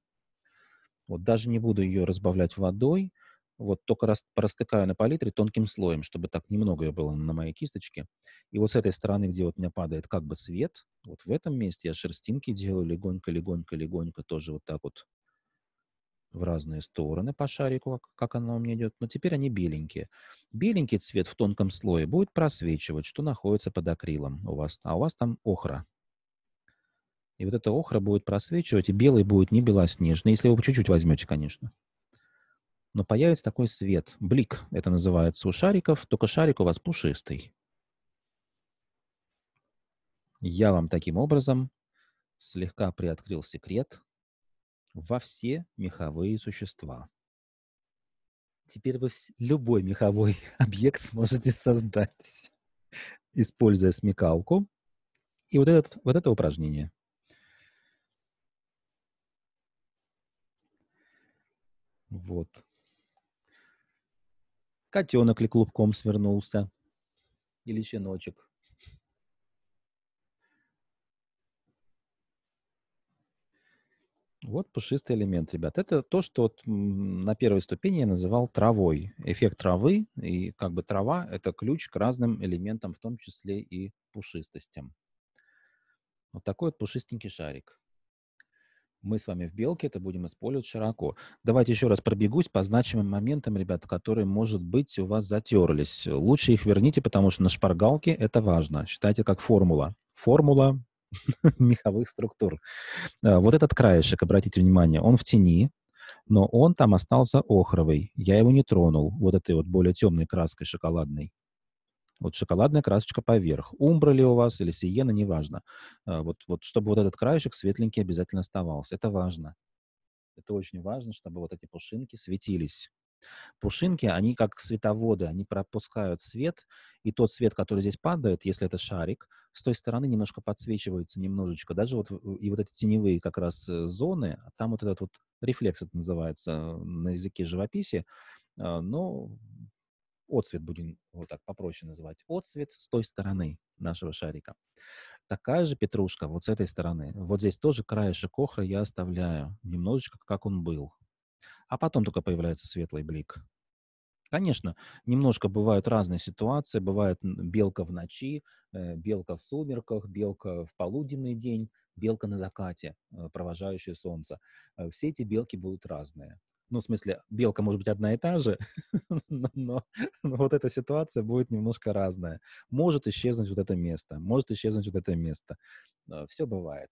Вот даже не буду ее разбавлять водой – вот только рас, порастыкаю на палитре тонким слоем, чтобы так немного ее было на моей кисточке. И вот с этой стороны, где вот у меня падает как бы свет, вот в этом месте я шерстинки делаю легонько-легонько-легонько тоже вот так вот в разные стороны по шарику, как, как оно у меня идет. Но теперь они беленькие. Беленький цвет в тонком слое будет просвечивать, что находится под акрилом у вас. А у вас там охра. И вот эта охра будет просвечивать, и белый будет не белоснежный, если вы чуть-чуть возьмете, конечно но появится такой свет. Блик это называется у шариков, только шарик у вас пушистый. Я вам таким образом слегка приоткрыл секрет во все меховые существа. Теперь вы любой меховой объект сможете создать, используя смекалку и вот, этот, вот это упражнение – Вот. Котенок ли клубком свернулся? Или щеночек? Вот пушистый элемент, ребят. Это то, что вот на первой ступени я называл травой. Эффект травы и как бы трава – это ключ к разным элементам, в том числе и пушистостям. Вот такой вот пушистенький шарик мы с вами в белке это будем использовать широко. Давайте еще раз пробегусь по значимым моментам, ребята, которые, может быть, у вас затерлись. Лучше их верните, потому что на шпаргалке это важно. Считайте как формула. Формула меховых структур. Э, вот этот краешек, обратите внимание, он в тени, но он там остался охровый. Я его не тронул вот этой вот более темной краской шоколадной. Вот шоколадная красочка поверх. Умбра ли у вас или сиена, неважно. Э, вот, вот чтобы вот этот краешек светленький обязательно оставался. Это важно. Это очень важно, чтобы вот эти пушинки светились. Пушинки, они как световоды, они пропускают свет, и тот свет, который здесь падает, если это шарик, с той стороны немножко подсвечивается немножечко. Даже вот и вот эти теневые как раз э, зоны, а там вот этот вот рефлекс это называется э, на языке живописи, но отцвет, будем вот так попроще называть, отцвет с той стороны нашего шарика. Такая же петрушка вот с этой стороны. Вот здесь тоже краешек охры я оставляю немножечко, как он был. А потом только появляется светлый блик. Конечно, немножко бывают разные ситуации. Бывает белка в ночи, э, белка в сумерках, белка в полуденный день, белка на закате, э, провожающая солнце. Э, все эти белки будут разные ну, в смысле, белка может быть одна и та же, но, но, вот эта ситуация будет немножко разная. Может исчезнуть вот это место, может исчезнуть вот это место. Э, Все бывает.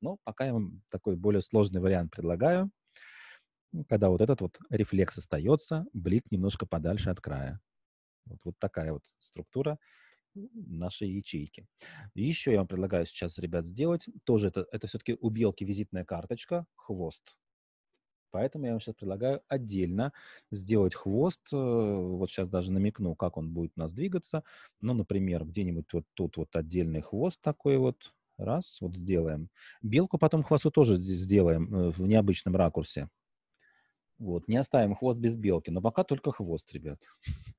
Но пока я вам такой более сложный вариант предлагаю, ну, когда вот этот вот рефлекс остается, блик немножко подальше от края. Вот, вот такая вот структура нашей ячейки. Еще я вам предлагаю сейчас, ребят, сделать. Тоже это, это все-таки у белки визитная карточка, хвост. Поэтому я вам сейчас предлагаю отдельно сделать хвост. Э, вот сейчас даже намекну, как он будет у нас двигаться. Ну, например, где-нибудь вот тут вот отдельный хвост такой вот. Раз, вот сделаем. Белку потом хвосту тоже здесь сделаем э, в необычном ракурсе. Вот, не оставим хвост без белки, но пока только хвост, ребят.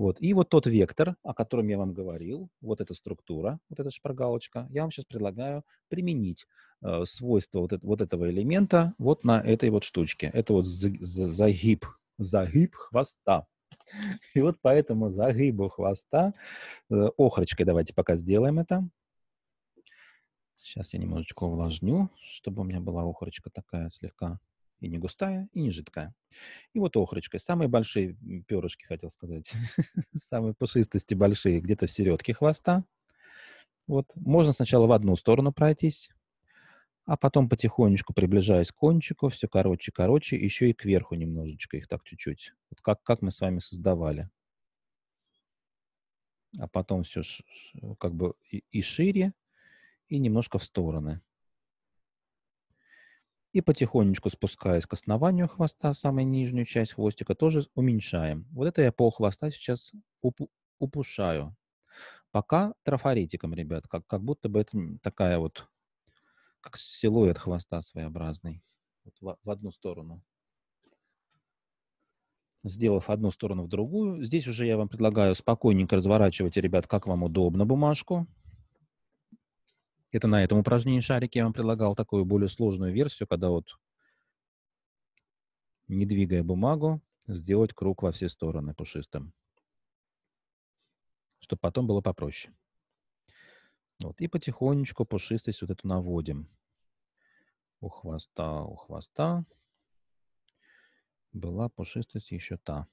Вот. И вот тот вектор, о котором я вам говорил, вот эта структура, вот эта шпаргалочка, я вам сейчас предлагаю применить э, свойства вот, это, вот этого элемента вот на этой вот штучке. Это вот загиб, загиб хвоста. И вот поэтому загибу хвоста э, охрочкой давайте пока сделаем это. Сейчас я немножечко увлажню, чтобы у меня была охрочка такая слегка и не густая, и не жидкая. И вот охрочка. Самые большие перышки, хотел сказать. Самые пушистости большие, где-то в середке хвоста. Вот. Можно сначала в одну сторону пройтись, а потом потихонечку приближаясь к кончику, все короче, короче, еще и кверху немножечко их так чуть-чуть. Вот как, как мы с вами создавали. А потом все как бы и, и шире, и немножко в стороны. И потихонечку спускаясь к основанию хвоста, самую нижнюю часть хвостика тоже уменьшаем. Вот это я пол хвоста сейчас упушаю. Пока трафаретиком, ребят, как, как будто бы это такая вот, как силуэт хвоста своеобразный. Вот в, в одну сторону. Сделав одну сторону в другую. Здесь уже я вам предлагаю спокойненько разворачивать, ребят, как вам удобно бумажку. Это на этом упражнении шарики я вам предлагал такую более сложную версию, когда вот, не двигая бумагу, сделать круг во все стороны пушистым, чтобы потом было попроще. Вот, и потихонечку пушистость вот эту наводим. У хвоста, у хвоста была пушистость еще та.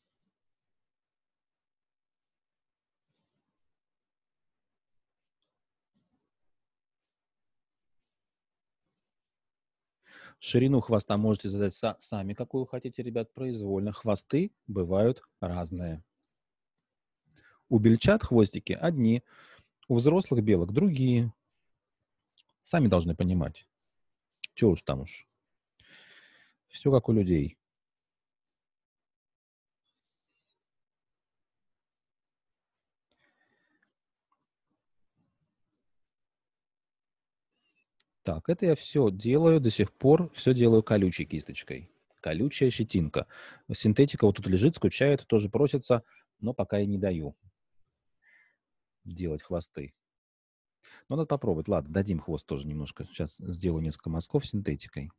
Ширину хвоста можете задать сами, какую хотите, ребят, произвольно. Хвосты бывают разные. У бельчат хвостики одни, у взрослых белок другие. Сами должны понимать. Чего уж там уж. Все как у людей. Так, это я все делаю до сих пор, все делаю колючей кисточкой. Колючая щетинка. Синтетика вот тут лежит, скучает, тоже просится, но пока я не даю делать хвосты. Но надо попробовать. Ладно, дадим хвост тоже немножко. Сейчас сделаю несколько мазков синтетикой.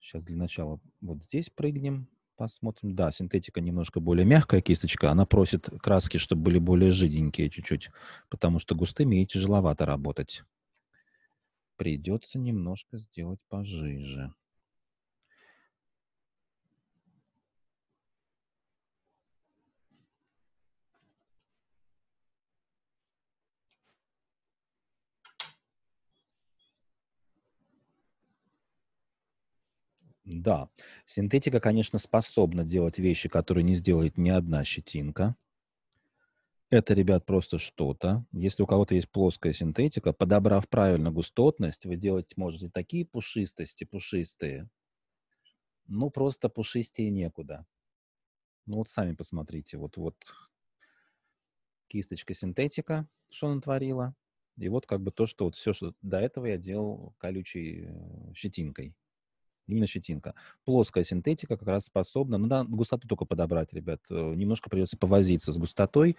Сейчас для начала вот здесь прыгнем, посмотрим. Да, синтетика немножко более мягкая кисточка. Она просит краски, чтобы были более жиденькие чуть-чуть, потому что густыми и тяжеловато работать придется немножко сделать пожиже. Да, синтетика, конечно, способна делать вещи, которые не сделает ни одна щетинка – это, ребят, просто что-то. Если у кого-то есть плоская синтетика, подобрав правильно густотность, вы делать можете такие пушистости, пушистые, ну, просто пушистее некуда. Ну, вот сами посмотрите. Вот, вот кисточка синтетика, что натворила. И вот как бы то, что вот все, что до этого я делал колючей э, щетинкой именно щетинка. Плоская синтетика как раз способна, ну да, густоту только подобрать, ребят. Э, немножко придется повозиться с густотой,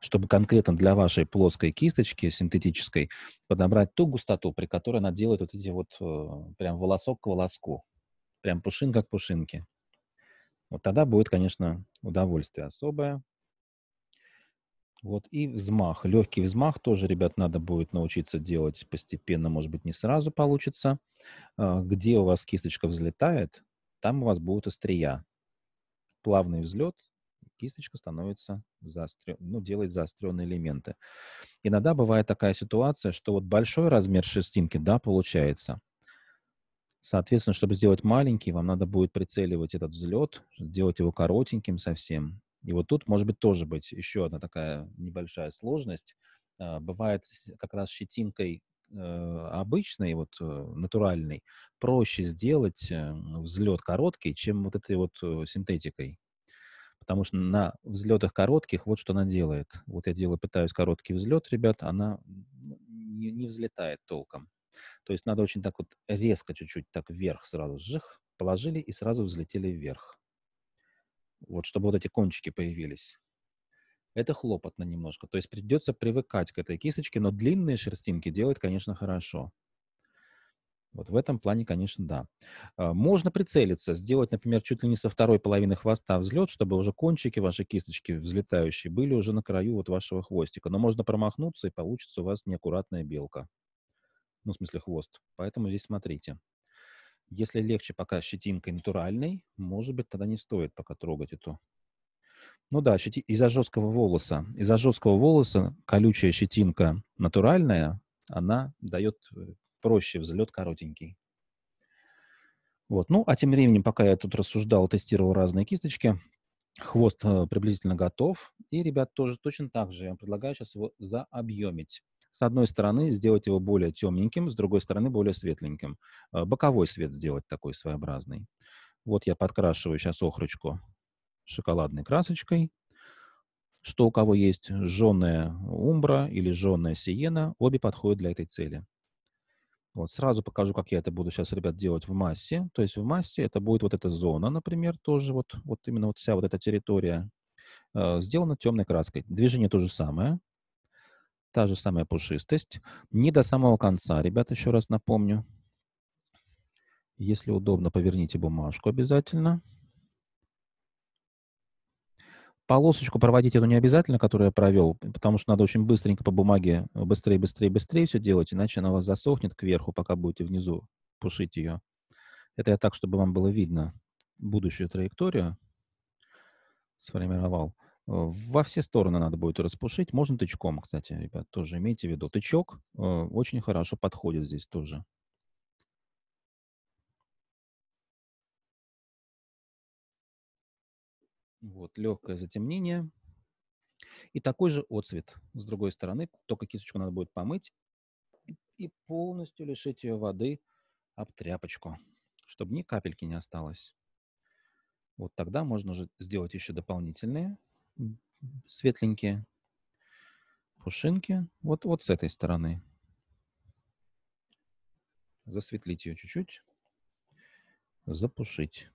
чтобы конкретно для вашей плоской кисточки синтетической подобрать ту густоту, при которой она делает вот эти вот э, прям волосок к волоску. Прям пушинка к пушинке. Вот тогда будет, конечно, удовольствие особое. Вот и взмах, легкий взмах тоже, ребят, надо будет научиться делать постепенно, может быть, не сразу получится. А, где у вас кисточка взлетает, там у вас будут острия. Плавный взлет, кисточка становится заострен, ну, делает заостренные элементы. Иногда бывает такая ситуация, что вот большой размер шерстинки, да, получается. Соответственно, чтобы сделать маленький, вам надо будет прицеливать этот взлет, сделать его коротеньким совсем, и вот тут может быть тоже быть еще одна такая небольшая сложность. А, бывает как раз щетинкой э, обычной, вот э, натуральной, проще сделать э, взлет короткий, чем вот этой вот синтетикой. Потому что на взлетах коротких вот что она делает. Вот я делаю, пытаюсь короткий взлет, ребят, она не, не взлетает толком. То есть надо очень так вот резко чуть-чуть так вверх сразу, жих, положили и сразу взлетели вверх вот, чтобы вот эти кончики появились. Это хлопотно немножко. То есть придется привыкать к этой кисточке, но длинные шерстинки делать, конечно, хорошо. Вот в этом плане, конечно, да. А, можно прицелиться, сделать, например, чуть ли не со второй половины хвоста взлет, чтобы уже кончики вашей кисточки взлетающие были уже на краю вот вашего хвостика. Но можно промахнуться, и получится у вас неаккуратная белка. Ну, в смысле, хвост. Поэтому здесь смотрите. Если легче пока щетинкой натуральной, может быть, тогда не стоит пока трогать эту. Ну да, щети... из-за жесткого волоса. Из-за жесткого волоса колючая щетинка натуральная, она дает э, проще взлет коротенький. Вот. Ну, а тем временем, пока я тут рассуждал, тестировал разные кисточки, хвост э, приблизительно готов. И, ребят, тоже точно так же я предлагаю сейчас его заобъемить с одной стороны сделать его более темненьким, с другой стороны более светленьким. Э, боковой свет сделать такой своеобразный. Вот я подкрашиваю сейчас охрочку шоколадной красочкой. Что у кого есть, жженая умбра или жженая сиена, обе подходят для этой цели. Вот сразу покажу, как я это буду сейчас, ребят, делать в массе. То есть в массе это будет вот эта зона, например, тоже вот, вот именно вот вся вот эта территория э, сделана темной краской. Движение то же самое та же самая пушистость. Не до самого конца, ребята, еще раз напомню. Если удобно, поверните бумажку обязательно. Полосочку проводить эту не обязательно, которую я провел, потому что надо очень быстренько по бумаге, быстрее, быстрее, быстрее все делать, иначе она у вас засохнет кверху, пока будете внизу пушить ее. Это я так, чтобы вам было видно будущую траекторию сформировал. Э, во все стороны надо будет распушить. Можно тычком, кстати, ребят, тоже имейте в виду. Тычок э, очень хорошо подходит здесь тоже. Вот, легкое затемнение. И такой же отцвет с другой стороны. Только кисточку надо будет помыть и полностью лишить ее воды об тряпочку, чтобы ни капельки не осталось. Вот тогда можно уже сделать еще дополнительные светленькие пушинки. Вот, вот с этой стороны. Засветлить ее чуть-чуть. Запушить.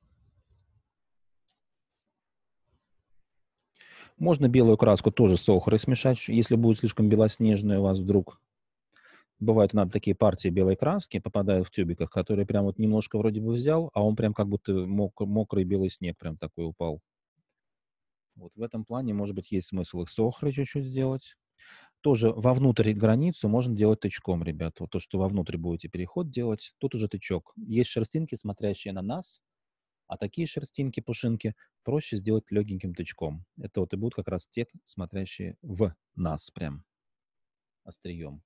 Можно белую краску тоже с охрой смешать, если будет слишком белоснежная у вас вдруг. Бывают надо такие партии белой краски, попадают в тюбиках, которые прям вот немножко вроде бы взял, а он прям как будто мокрый белый снег прям такой упал. Вот в этом плане, может быть, есть смысл их с чуть-чуть сделать. Тоже вовнутрь границу можно делать тычком, ребята. Вот то, что вовнутрь будете переход делать, тут уже тычок. Есть шерстинки, смотрящие на нас, а такие шерстинки, пушинки проще сделать легеньким тычком. Это вот и будут как раз те, смотрящие в нас прям острием.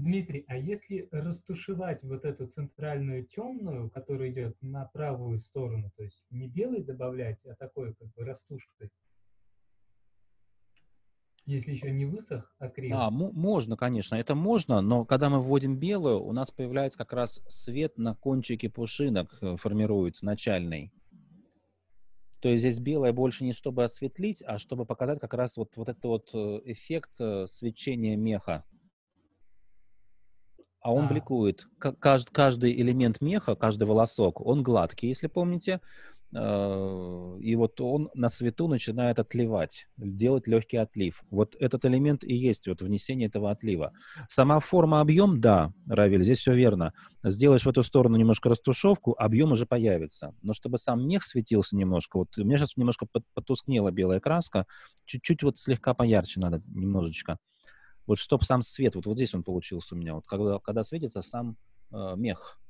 Дмитрий, а если растушевать вот эту центральную темную, которая идет на правую сторону, то есть не белый добавлять, а такой как бы растушкой, если еще не высох акрил. А, а можно, конечно, это можно, но когда мы вводим белую, у нас появляется как раз свет на кончике пушинок э, формируется начальный. То есть здесь белое больше не чтобы осветлить, а чтобы показать как раз вот, вот этот вот э, эффект э, свечения меха а он а. бликует. Каждый, каждый элемент меха, каждый волосок, он гладкий, если помните. А, и вот он на свету начинает отливать, делать легкий отлив. Вот этот элемент и есть вот внесение этого отлива. Сама форма объем, да, Равиль, здесь все верно. Сделаешь в эту сторону немножко растушевку, объем уже появится. Но чтобы сам мех светился немножко, вот у меня сейчас немножко потускнела белая краска, чуть-чуть вот слегка поярче надо немножечко. Вот чтобы сам свет, вот, вот здесь он получился у меня, вот когда, когда светится сам э, мех,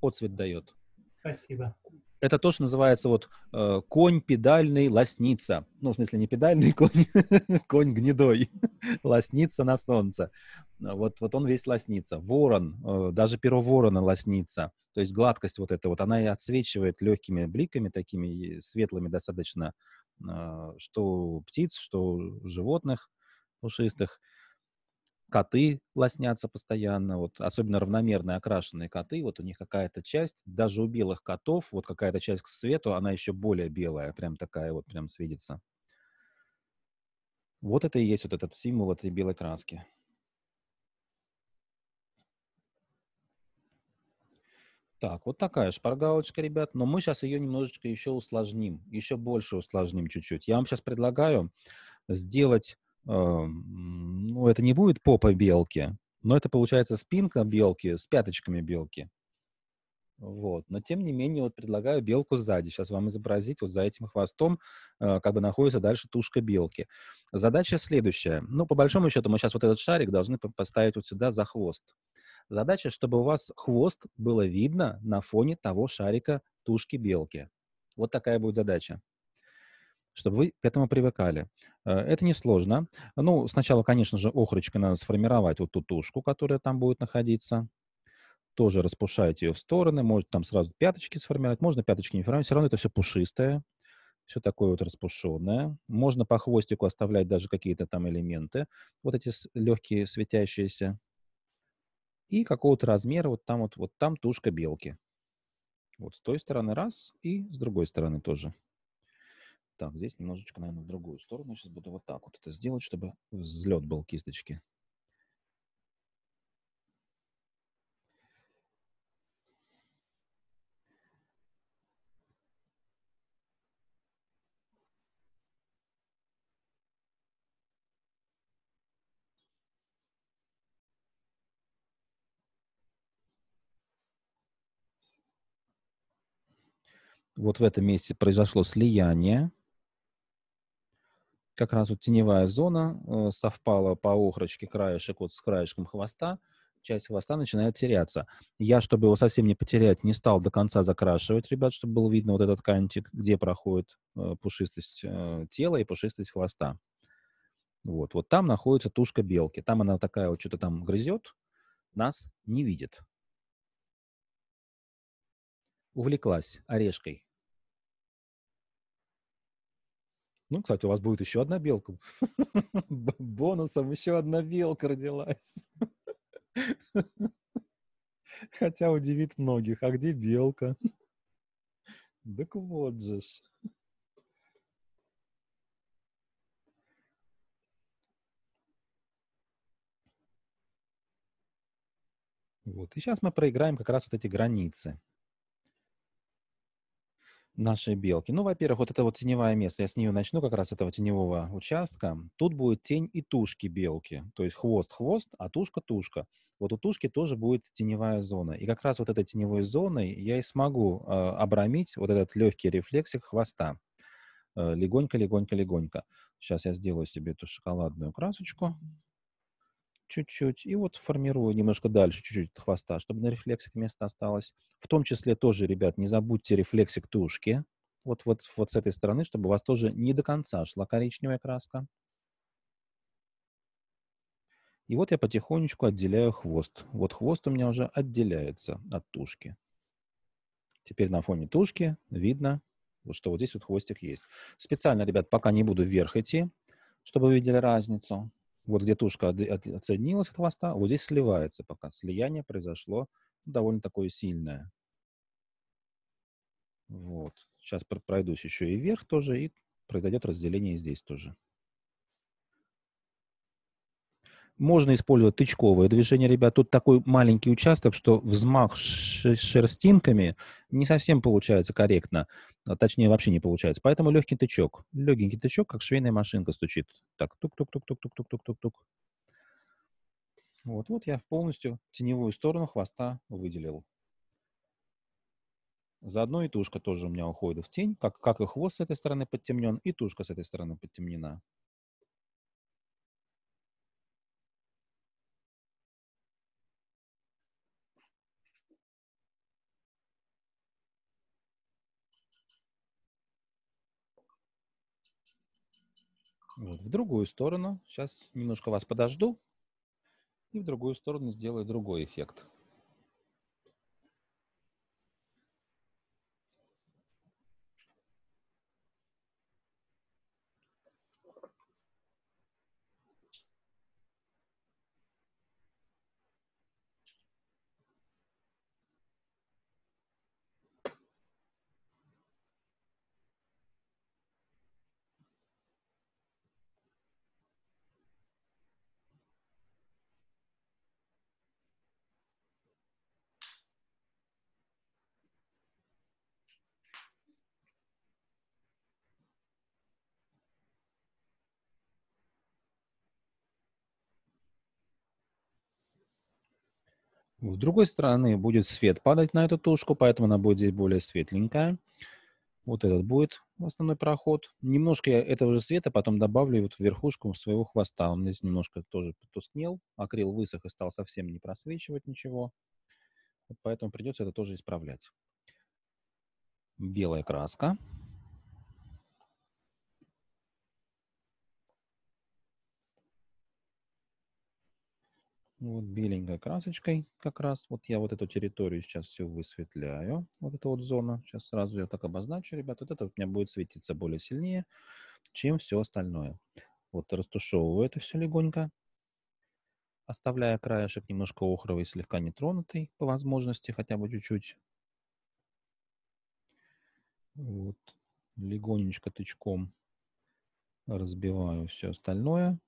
отцвет дает. Спасибо. Это то, что называется вот э, конь педальный лосница. Ну, в смысле, не педальный конь, конь гнедой. лосница на солнце. Вот, вот он весь лоснится. Ворон, э, даже перо ворона лоснится. То есть гладкость вот эта вот, она и отсвечивает легкими бликами, такими светлыми достаточно, э, что птиц, что животных пушистых коты лоснятся постоянно, вот, особенно равномерно окрашенные коты, вот у них какая-то часть, даже у белых котов, вот какая-то часть к свету, она еще более белая, прям такая вот, прям светится. Вот это и есть вот этот символ этой белой краски. Так, вот такая шпаргалочка, ребят. Но мы сейчас ее немножечко еще усложним, еще больше усложним чуть-чуть. Я вам сейчас предлагаю сделать а, ну, это не будет попа белки, но это получается спинка белки с пяточками белки. Вот. Но тем не менее, вот предлагаю белку сзади. Сейчас вам изобразить вот за этим хвостом, э, как бы находится дальше тушка белки. Задача следующая. Ну, по большому счету, мы сейчас вот этот шарик должны поставить вот сюда за хвост. Задача, чтобы у вас хвост было видно на фоне того шарика тушки белки. Вот такая будет задача чтобы вы к этому привыкали. Э, это несложно. Ну, сначала, конечно же, охрочкой надо сформировать вот ту тушку, которая там будет находиться. Тоже распушаете ее в стороны. Может там сразу пяточки сформировать, можно пяточки не формировать. Все равно это все пушистое, все такое вот распушенное. Можно по хвостику оставлять даже какие-то там элементы. Вот эти легкие светящиеся. И какого-то размера вот там вот, вот там тушка белки. Вот с той стороны раз и с другой стороны тоже. Так, здесь немножечко, наверное, в другую сторону. Сейчас буду вот так вот это сделать, чтобы взлет был кисточки. Вот в этом месте произошло слияние как раз вот теневая зона э, совпала по охрочке краешек вот с краешком хвоста, часть хвоста начинает теряться. Я, чтобы его совсем не потерять, не стал до конца закрашивать, ребят, чтобы было видно вот этот кантик, где проходит э, пушистость э, тела и пушистость хвоста. Вот, вот там находится тушка белки. Там она такая вот что-то там грызет, нас не видит. Увлеклась орешкой. Ну, кстати, у вас будет еще одна белка. Бонусом еще одна белка родилась. Хотя удивит многих. А где белка? Так вот же ж. Вот. И сейчас мы проиграем как раз вот эти границы нашей белки. Ну, во-первых, вот это вот теневое место, я с нее начну как раз этого теневого участка. Тут будет тень и тушки белки, то есть хвост-хвост, а тушка-тушка. Вот у тушки тоже будет теневая зона. И как раз вот этой теневой зоной я и смогу э, обрамить вот этот легкий рефлексик хвоста. Э, легонько, легонько, легонько. Сейчас я сделаю себе эту шоколадную красочку чуть-чуть, и вот формирую немножко дальше, чуть-чуть хвоста, чтобы на рефлексик место осталось. В том числе тоже, ребят, не забудьте рефлексик тушки, вот, вот, вот с этой стороны, чтобы у вас тоже не до конца шла коричневая краска. И вот я потихонечку отделяю хвост. Вот хвост у меня уже отделяется от тушки. Теперь на фоне тушки видно, что вот здесь вот хвостик есть. Специально, ребят, пока не буду вверх идти, чтобы вы видели разницу. Вот где тушка отсоединилась от хвоста, вот здесь сливается пока. Слияние произошло довольно такое сильное. Вот. Сейчас пройдусь еще и вверх тоже, и произойдет разделение здесь тоже. Можно использовать тычковое движение, ребят. Тут такой маленький участок, что взмах шерстинками не совсем получается корректно. А точнее, вообще не получается. Поэтому легкий тычок. Легенький тычок, как швейная машинка стучит. Так, тук-тук-тук-тук-тук-тук-тук-тук. Вот, вот я полностью теневую сторону хвоста выделил. Заодно и тушка тоже у меня уходит в тень, как, как и хвост с этой стороны подтемнен, и тушка с этой стороны подтемнена. Вот, в другую сторону. Сейчас немножко вас подожду. И в другую сторону сделаю другой эффект. С другой стороны будет свет падать на эту тушку, поэтому она будет здесь более светленькая. Вот этот будет основной проход. Немножко я этого же света потом добавлю вот в верхушку своего хвоста. Он здесь немножко тоже потускнел. Акрил высох и стал совсем не просвечивать ничего. Вот поэтому придется это тоже исправлять. Белая краска. вот беленькой красочкой как раз. Вот я вот эту территорию сейчас все высветляю. Вот эту вот зона. Сейчас сразу я так обозначу, ребят. Вот это вот у меня будет светиться более сильнее, чем все остальное. Вот растушевываю это все легонько. Оставляя краешек немножко охровый, слегка нетронутый по возможности, хотя бы чуть-чуть. Вот легонечко тычком разбиваю все остальное.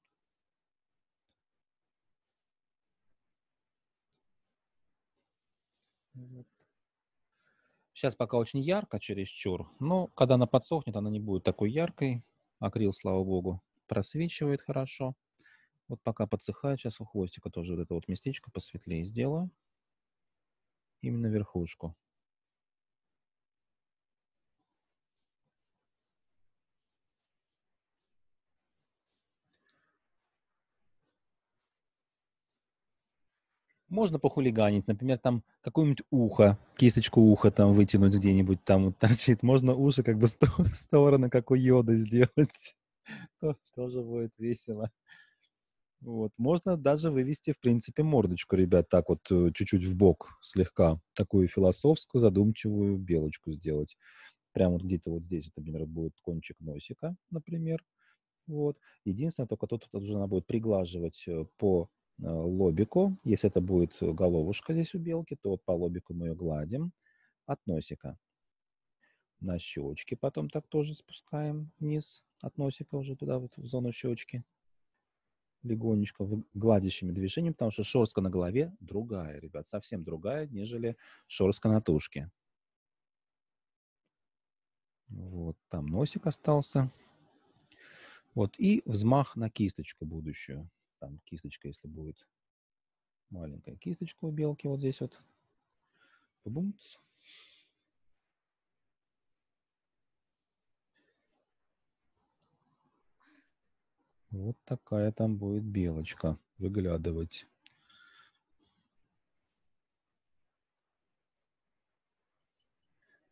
Сейчас пока очень ярко чересчур, но когда она подсохнет, она не будет такой яркой. Акрил, слава богу, просвечивает хорошо. Вот пока подсыхает, сейчас у хвостика тоже вот это вот местечко посветлее сделаю. Именно верхушку. можно похулиганить, например, там какое-нибудь ухо, кисточку уха там вытянуть где-нибудь там вот торчит, можно уши как бы в стороны, как у йода сделать, тоже будет весело. Вот. Можно даже вывести, в принципе, мордочку, ребят, так вот э, чуть-чуть в бок слегка, такую философскую, задумчивую белочку сделать. Прямо вот где-то вот здесь, например, будет кончик носика, например. Вот. Единственное, только тут уже она будет приглаживать э, по Э, лобику. Если это будет головушка здесь у белки, то вот по лобику мы ее гладим от носика. На щечки потом так тоже спускаем вниз от носика уже туда, вот в зону щечки. Легонечко гладящими движениями, потому что шерстка на голове другая, ребят, совсем другая, нежели шерстка на тушке. Вот там носик остался. Вот, и взмах на кисточку будущую там кисточка, если будет маленькая кисточка у белки вот здесь вот. Бумц. Вот такая там будет белочка выглядывать.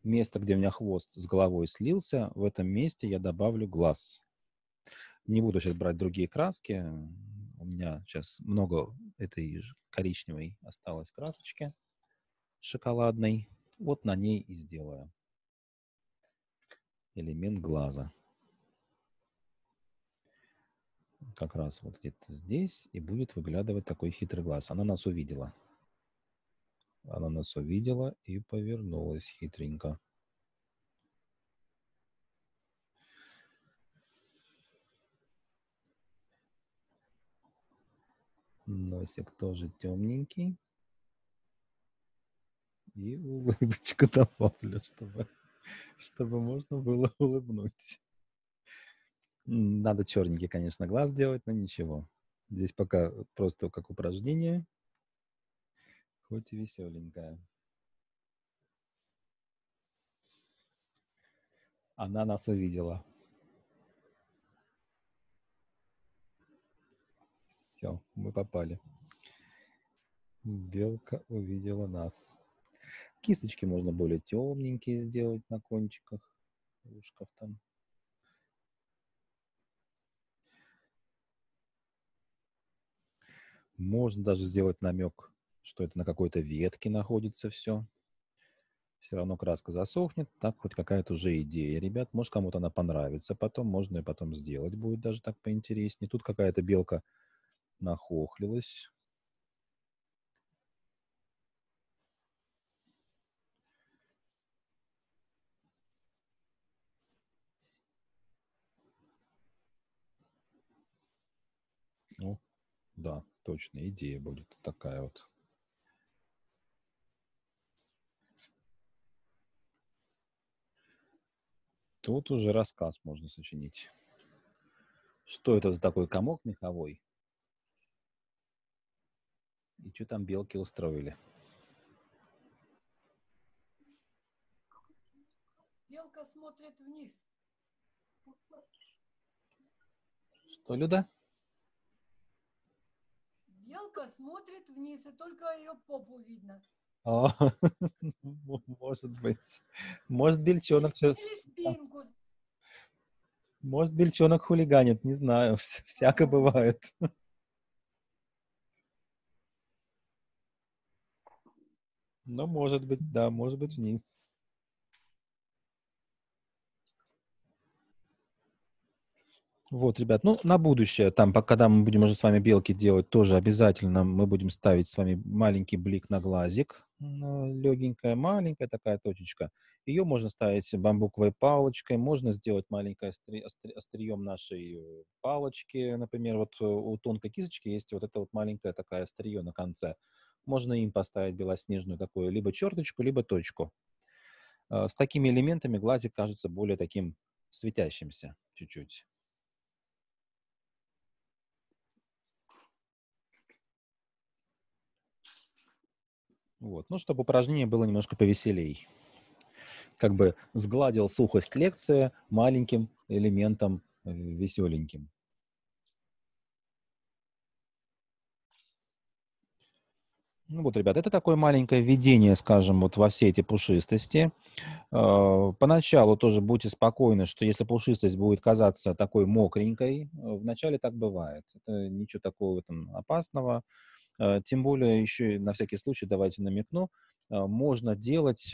Место, где у меня хвост с головой слился, в этом месте я добавлю глаз. Не буду сейчас брать другие краски, у меня сейчас много этой коричневой осталось красочки шоколадной. Вот на ней и сделаю элемент глаза. Как раз вот где-то здесь и будет выглядывать такой хитрый глаз. Она нас увидела. Она нас увидела и повернулась хитренько. Носик тоже темненький. И улыбочку добавлю, чтобы, чтобы можно было улыбнуть. Надо черненький, конечно, глаз делать, но ничего. Здесь пока просто как упражнение, хоть и веселенькая Она нас увидела. просвистел. Мы попали. Белка увидела нас. Кисточки можно более темненькие сделать на кончиках, ушках там. Можно даже сделать намек, что это на какой-то ветке находится все. Все равно краска засохнет, так хоть какая-то уже идея, ребят. Может, кому-то она понравится потом, можно и потом сделать будет даже так поинтереснее. Тут какая-то белка нахохлилась. Ну, да, точно, идея будет такая вот. Тут уже рассказ можно сочинить. Что это за такой комок меховой? И что там белки устроили? Белка смотрит вниз. Что, Люда? Белка смотрит вниз, и только ее попу видно. О, может быть. Может, бельчонок сейчас... Может, бельчонок хулиганит, не знаю. всякое бывает. Ну, может быть, да, может быть, вниз. Вот, ребят, ну, на будущее, там, когда мы будем уже с вами белки делать, тоже обязательно мы будем ставить с вами маленький блик на глазик, легенькая, маленькая такая точечка. Ее можно ставить бамбуковой палочкой, можно сделать маленькое остри, остри, острием нашей палочки. Например, вот у тонкой кисточки есть вот это вот маленькое такая острие на конце. Можно им поставить белоснежную такую либо черточку, либо точку. Э, с такими элементами глазик кажется более таким светящимся чуть-чуть. Вот. Ну, чтобы упражнение было немножко повеселей. Как бы сгладил сухость лекции маленьким элементом э, веселеньким. Ну вот, ребят, это такое маленькое введение, скажем, вот во все эти пушистости. А, поначалу тоже будьте спокойны, что если пушистость будет казаться такой мокренькой, э, вначале так бывает. Это ничего такого в этом опасного. Э, тем более, еще на всякий случай, давайте намекну, э, можно делать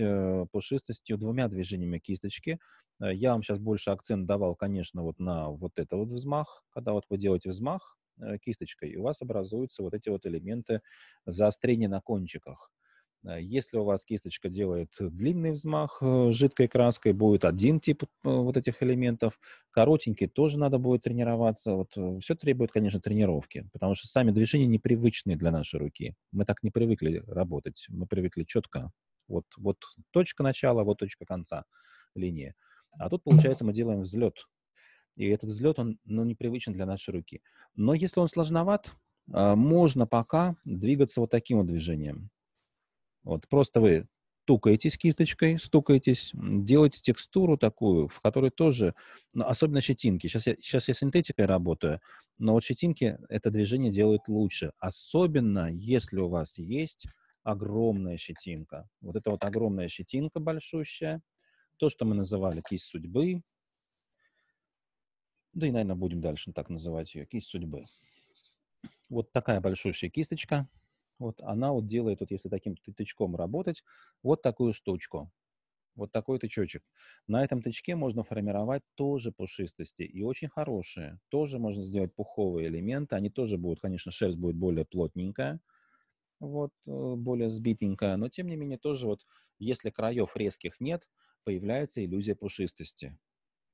пушистостью двумя движениями кисточки. Я вам сейчас больше акцент давал, конечно, вот на вот это вот взмах. Когда вот вы делаете взмах, Э, кисточкой, и у вас образуются вот эти вот элементы заострения на кончиках. Э, если у вас кисточка делает длинный взмах э, жидкой краской, будет один тип вот этих элементов. Коротенький тоже надо будет тренироваться. Вот все требует, конечно, тренировки, потому что сами движения непривычные для нашей руки. Мы так не привыкли работать. Мы привыкли четко. Вот, вот точка начала, вот точка конца линии. А тут, получается, мы делаем взлет и этот взлет, он ну, непривычен для нашей руки. Но если он сложноват, а, можно пока двигаться вот таким вот движением. Вот просто вы стукаетесь кисточкой, стукаетесь, делаете текстуру такую, в которой тоже, ну, особенно щетинки. Сейчас я, сейчас я синтетикой работаю, но вот щетинки это движение делают лучше. Особенно, если у вас есть огромная щетинка. Вот это вот огромная щетинка большущая, то, что мы называли кисть судьбы, да и, наверное, будем дальше так называть ее, кисть судьбы. Вот такая большущая кисточка, вот она вот делает, вот если таким тычком работать, вот такую штучку, вот такой тычочек. На этом тычке можно формировать тоже пушистости и очень хорошие. Тоже можно сделать пуховые элементы, они тоже будут, конечно, шерсть будет более плотненькая, вот, э, более сбитенькая, но тем не менее тоже вот, если краев резких нет, появляется иллюзия пушистости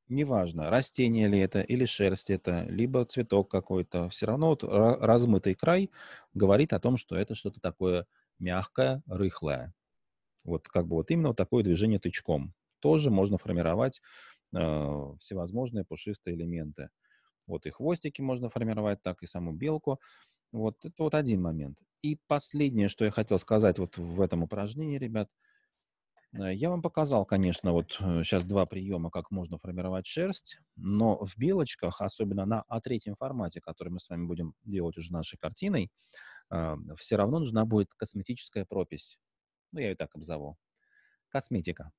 неважно, растение ли это или шерсть это, либо цветок какой-то, все равно вот размытый край говорит о том, что это что-то такое мягкое, рыхлое. Вот как бы вот именно вот такое движение тычком. Тоже можно формировать э, всевозможные пушистые элементы. Вот и хвостики можно формировать так, и саму белку. Вот это вот один момент. И последнее, что я хотел сказать вот в этом упражнении, ребят – Э, я вам показал, конечно, вот сейчас э, два приема, как можно формировать шерсть, но в белочках, особенно на А3 формате, который мы с вами будем делать уже нашей картиной, э, все равно нужна будет косметическая пропись. Ну, я ее так обзову. Косметика.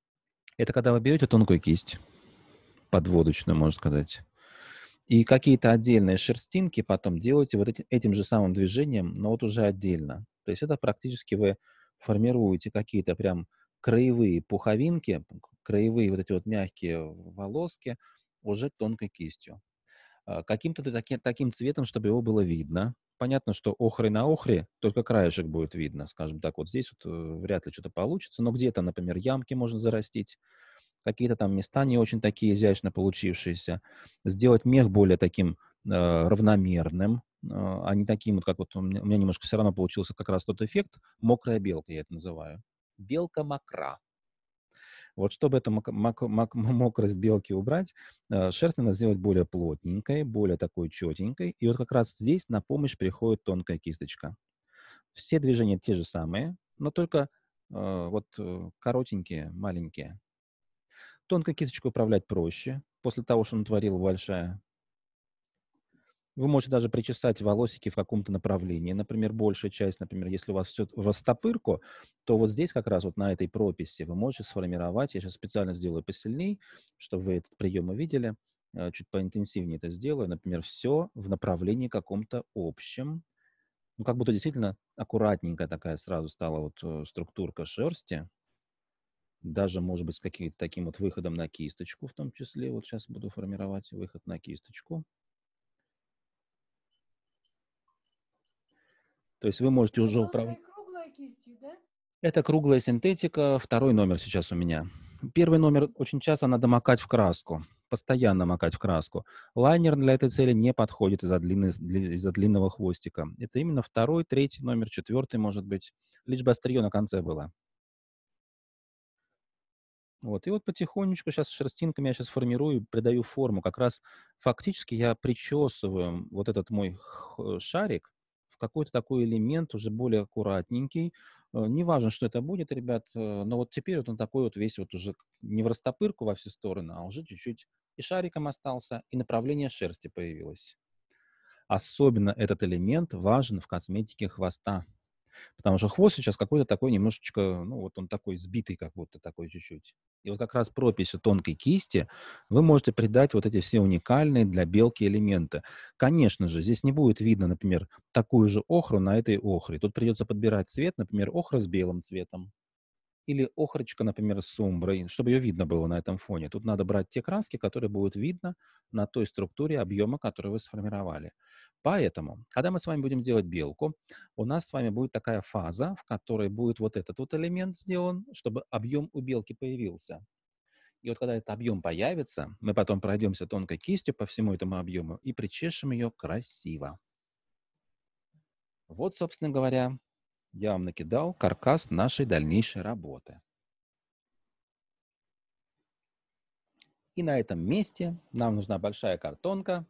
Это когда вы берете тонкую кисть, подводочную, можно сказать, и какие-то отдельные шерстинки потом делаете вот этим же самым движением, но вот уже отдельно. То есть это практически вы формируете какие-то прям краевые пуховинки, краевые вот эти вот мягкие волоски уже тонкой кистью. А, каким-то таки, таким цветом, чтобы его было видно. Понятно, что охры на охре только краешек будет видно, скажем так. Вот здесь вот э, вряд ли что-то получится, но где-то, например, ямки можно зарастить, какие-то там места не очень такие изящно получившиеся. Сделать мех более таким э, равномерным, э, а не таким, вот как вот у меня, у меня немножко все равно получился как раз тот эффект, мокрая белка я это называю белка мокра. Вот чтобы эту мок- мок- мок- мокрость белки убрать, э, шерсть надо сделать более плотненькой, более такой четенькой. И вот как раз здесь на помощь приходит тонкая кисточка. Все движения те же самые, но только э, вот э, коротенькие, маленькие. Тонкой кисточкой управлять проще. После того, что натворила большая вы можете даже причесать волосики в каком-то направлении. Например, большая часть, например, если у вас все в растопырку, то вот здесь как раз вот на этой прописи вы можете сформировать, я сейчас специально сделаю посильней, чтобы вы этот прием увидели, э, чуть поинтенсивнее это сделаю, например, все в направлении каком-то общем, ну, как будто действительно аккуратненькая такая сразу стала вот э, структурка шерсти, даже, может быть, с каким-то таким вот выходом на кисточку в том числе. Вот сейчас буду формировать выход на кисточку. То есть вы можете уже управлять... Это круглая синтетика, второй номер сейчас у меня. Первый номер очень часто надо макать в краску, постоянно макать в краску. Лайнер для этой цели не подходит из-за, длины, из-за длинного хвостика. Это именно второй, третий номер, четвертый, может быть, лишь бы острие на конце было. Вот. И вот потихонечку сейчас шерстинками я сейчас формирую, придаю форму. Как раз фактически я причесываю вот этот мой э, шарик, какой-то такой элемент уже более аккуратненький. Э, не важно, что это будет, ребят, э, но вот теперь вот он такой вот весь вот уже не в растопырку во все стороны, а уже чуть-чуть и шариком остался, и направление шерсти появилось. Особенно этот элемент важен в косметике хвоста. Потому что хвост сейчас какой-то такой немножечко, ну вот он такой сбитый как будто, такой чуть-чуть. И вот как раз прописью тонкой кисти вы можете придать вот эти все уникальные для белки элементы. Конечно же, здесь не будет видно, например, такую же охру на этой охре. Тут придется подбирать цвет, например, охра с белым цветом, или охрочка, например, с умброй, чтобы ее видно было на этом фоне. Тут надо брать те краски, которые будут видно на той структуре объема, который вы сформировали. Поэтому, когда мы с вами будем делать белку, у нас с вами будет такая фаза, в которой будет вот этот вот элемент сделан, чтобы объем у белки появился. И вот когда этот объем появится, мы потом пройдемся тонкой кистью по всему этому объему и причешем ее красиво. Вот, собственно говоря, я вам накидал каркас нашей дальнейшей работы. И на этом месте нам нужна большая картонка.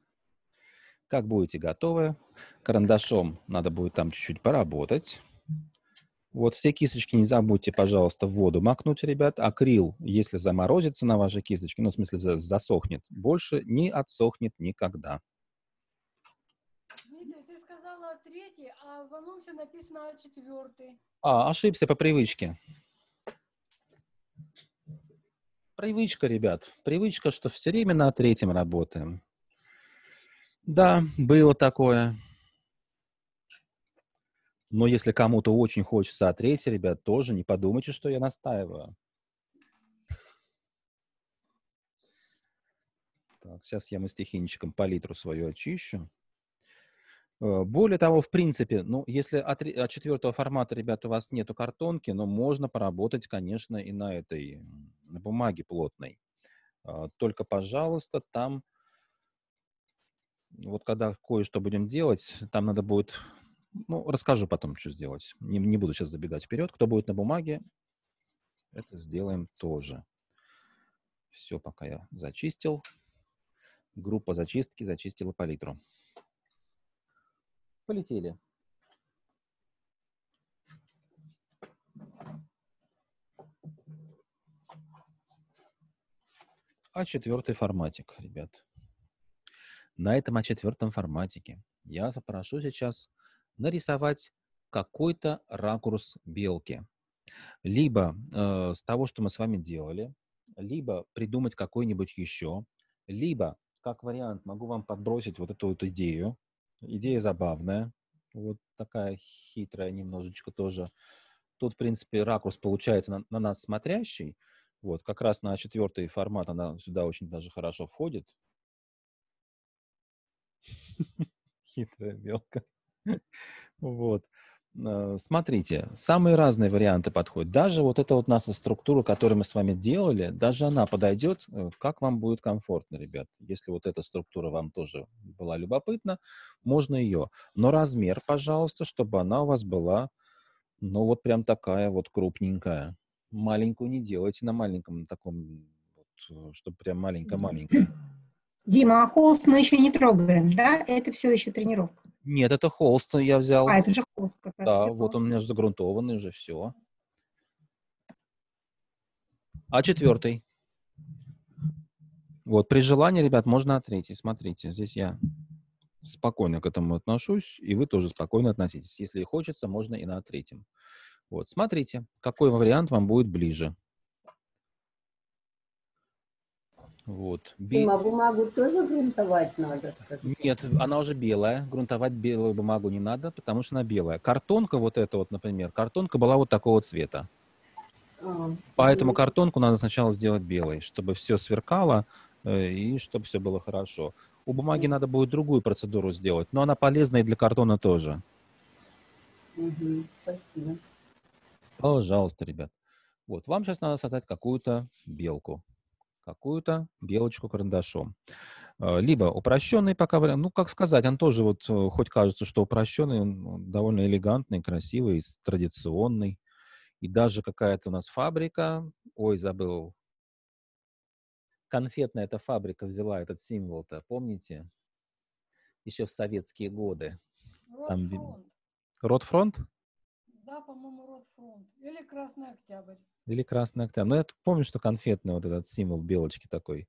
Как будете готовы, карандашом надо будет там чуть-чуть поработать. Вот все кисточки не забудьте, пожалуйста, в воду макнуть, ребят. Акрил, если заморозится на вашей кисточке, ну, в смысле засохнет, больше не отсохнет никогда. третий, а в анонсе написано «А четвертый. А, ошибся по привычке. Привычка, ребят. Привычка, что все время на третьем работаем. Да, было такое. Но если кому-то очень хочется о третьей, ребят, тоже не подумайте, что я настаиваю. Так, сейчас я мастихинчиком палитру свою очищу. Э, более того, в принципе, ну, если от, от четвертого формата, ребят, у вас нету картонки, но можно поработать, конечно, и на этой на бумаге плотной. А, только, пожалуйста, там, вот когда кое-что будем делать, там надо будет, ну, расскажу потом, что сделать. Не, не буду сейчас забегать вперед. Кто будет на бумаге, это сделаем тоже. Все, пока я зачистил. Группа зачистки зачистила палитру. Полетели. а четвертый форматик, ребят. На этом А4 форматике я запрошу сейчас нарисовать какой-то ракурс белки. Либо э, с того, что мы с вами делали, либо придумать какой-нибудь еще, либо, как вариант, могу вам подбросить вот эту вот идею, Идея забавная, вот такая хитрая немножечко тоже. Тут, в принципе, ракурс получается на, на нас смотрящий. Вот, как раз на четвертый формат она сюда очень даже хорошо входит. Хитрая белка. Вот. Э, смотрите, самые разные варианты подходят. Даже вот эта вот наша структура, которую мы с вами делали, даже она подойдет, э, как вам будет комфортно, ребят. Если вот эта структура вам тоже была любопытна, можно ее. Но размер, пожалуйста, чтобы она у вас была, ну вот прям такая вот крупненькая. Маленькую не делайте на маленьком, таком, вот, э, чтобы прям маленькая-маленькая. Дима, а холст мы еще не трогаем, да? Это все еще тренировка. Нет, это холст я взял. А, это же холст как раз. Да, вот холст. он у меня же загрунтованный уже, все. А четвертый? Вот, при желании, ребят, можно ответить. Смотрите, здесь я спокойно к этому отношусь, и вы тоже спокойно относитесь. Если хочется, можно и на третьем. Вот, смотрите, какой вариант вам будет ближе. Вот. Бе... Дима, бумагу тоже грунтовать надо? Скажите? Нет, она уже белая. Грунтовать белую бумагу не надо, потому что она белая. Картонка вот эта вот, например, картонка была вот такого цвета. А, Поэтому и... Ну. картонку надо сначала сделать белой, чтобы все сверкало э, и чтобы все было хорошо. У бумаги надо будет другую процедуру сделать, но она полезна и для картона тоже. Угу, спасибо. Пожалуйста, ребят. Вот, вам сейчас надо создать какую-то белку какую-то белочку карандашом. Э, либо упрощенный пока вариант, ну, как сказать, он тоже вот, э, хоть кажется, что упрощенный, он довольно элегантный, красивый, традиционный. И даже какая-то у нас фабрика, ой, забыл, конфетная эта фабрика взяла этот символ-то, помните? Еще в советские годы. Ротфронт? Ротфронт? Да, по-моему, Ротфронт. Или Красный Октябрь. Или красный октябрь. Но я помню, что конфетный вот этот символ белочки такой.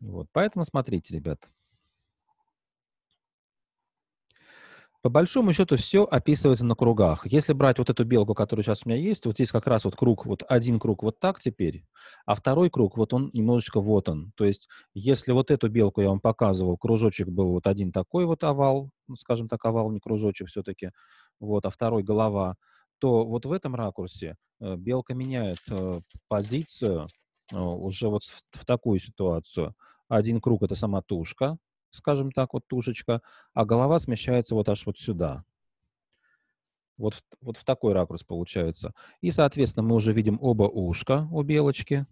Вот. Поэтому смотрите, ребят. По большому счету все описывается на кругах. Если брать вот эту белку, которая сейчас у меня есть, вот здесь как раз вот круг, вот один круг вот так теперь, а второй круг вот он немножечко вот он. То есть если вот эту белку я вам показывал, кружочек был вот один такой вот овал, ну, скажем так, овал, не кружочек все-таки, вот, а второй голова, то вот в этом ракурсе э, белка меняет э, позицию э, уже вот в такую ситуацию. Один круг — это сама тушка, скажем так, вот тушечка, а голова смещается вот аж вот сюда. Вот, вот в такой ракурс получается. И, соответственно, мы уже видим оба ушка у белочки.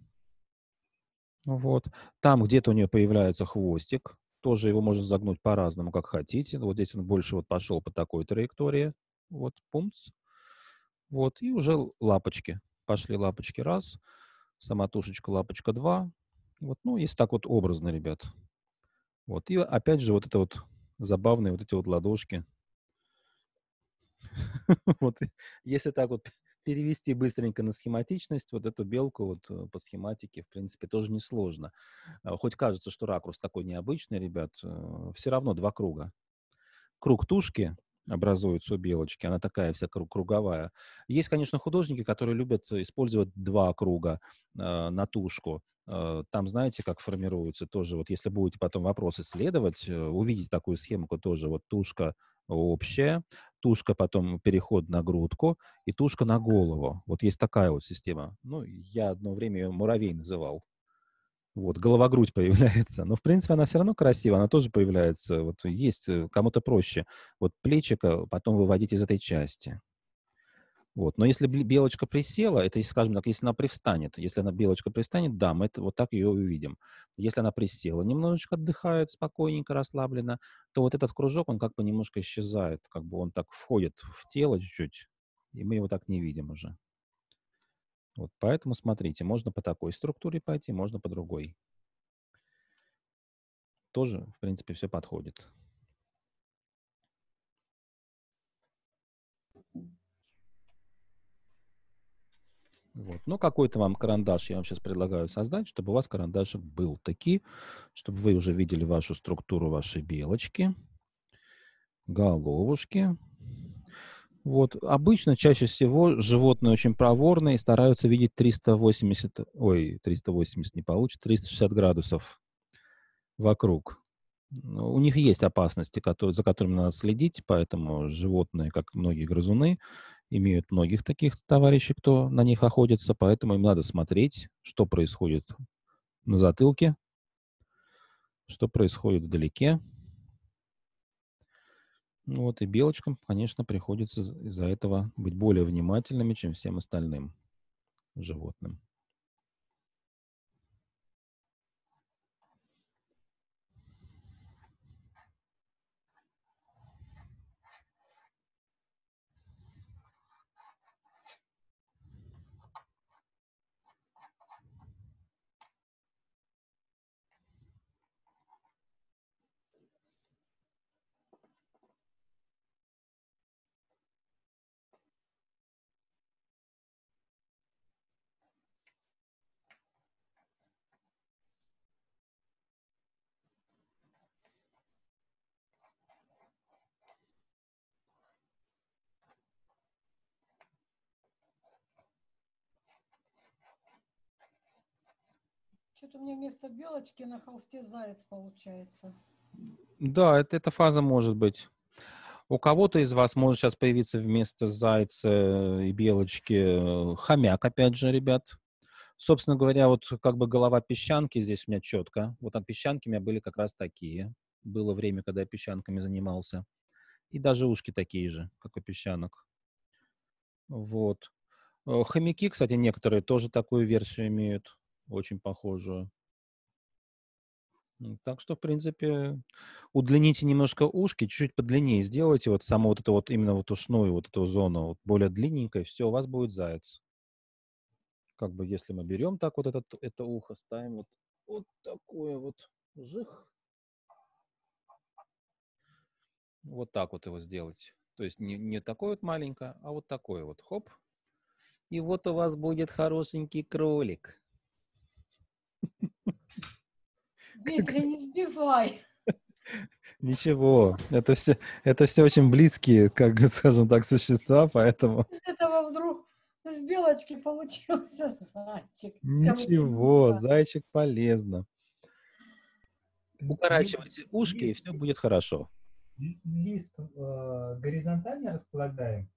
Вот. Там где-то у нее появляется хвостик. Тоже его можно загнуть по-разному, как хотите. Вот здесь он больше вот пошел по такой траектории. Вот пумц. Вот, и уже лапочки. Пошли лапочки раз, сама лапочка два. Вот, ну, если так вот образно, ребят. Вот, и опять же вот это вот забавные вот эти вот ладошки. Вот, если так вот перевести быстренько на схематичность, вот эту белку вот э, по схематике, в принципе, тоже несложно. А, хоть кажется, что ракурс такой необычный, ребят, э, все равно два круга. Круг тушки образуются у белочки. Она такая вся круговая. Есть, конечно, художники, которые любят использовать два круга э, на тушку. Э, там, знаете, как формируется тоже, вот если будете потом вопросы следовать, э, увидите такую схему, схемку тоже, вот тушка общая, тушка потом переход на грудку и тушка на голову. Вот есть такая вот система. Ну, я одно время ее муравей называл. Вот, голова-грудь появляется. Но, в принципе, она все равно красива, она тоже появляется. Вот есть э, кому-то проще. Вот плечика э, потом выводить из этой части. Вот. Но если белочка присела, это, скажем так, если она привстанет, если она белочка привстанет, да, мы это, вот так ее увидим. Если она присела, немножечко отдыхает, спокойненько, расслабленно, то вот этот кружок, он как бы немножко исчезает, как бы он так входит в тело чуть-чуть, и мы его так не видим уже. Вот поэтому смотрите, можно по такой структуре пойти, можно по другой. Тоже, в принципе, все подходит. Вот. но ну, какой-то вам карандаш я вам сейчас предлагаю создать, чтобы у вас карандашик был таки, чтобы вы уже видели вашу структуру вашей белочки, головушки. Вот. Обычно, чаще всего, животные очень проворные и стараются видеть 380, ой, 380 не получится, 360 градусов вокруг. У них есть опасности, которые, за которыми надо следить, поэтому животные, как многие грызуны, имеют многих таких товарищей, кто на них охотится, поэтому им надо смотреть, что происходит на затылке, что происходит вдалеке, ну вот и белочкам, конечно, приходится из-за этого быть более внимательными, чем всем остальным животным. Что-то у меня вместо белочки на холсте заяц получается. Да, это, эта фаза может быть. У кого-то из вас может сейчас появиться вместо зайца э, и белочки э, хомяк, опять же, ребят. Собственно говоря, вот как бы голова песчанки здесь у меня четко. Вот от песчанки у меня были как раз такие. Было время, когда я песчанками занимался. И даже ушки такие же, как у песчанок. Вот. Э, хомяки, кстати, некоторые тоже такую версию имеют очень похожую. Так что, в принципе, удлините немножко ушки, чуть-чуть подлиннее сделайте вот саму вот эту вот, именно вот ушную вот эту зону, вот более длинненькой, все, у вас будет заяц. Как бы, если мы берем так вот этот, это ухо, ставим вот, вот такое вот, жих. Вот так вот его сделать. То есть не, не такое вот маленькое, а вот такое вот, хоп. И вот у вас будет хорошенький кролик. Дмитрий, не сбивай. Ничего, это все, это все очень близкие, как скажем так, существа, поэтому... Из этого вдруг с белочки получился зайчик. Ничего, ну зайчик полезно. Укорачивайте ушки, и все будет хорошо. Лист э, горизонтально располагаем?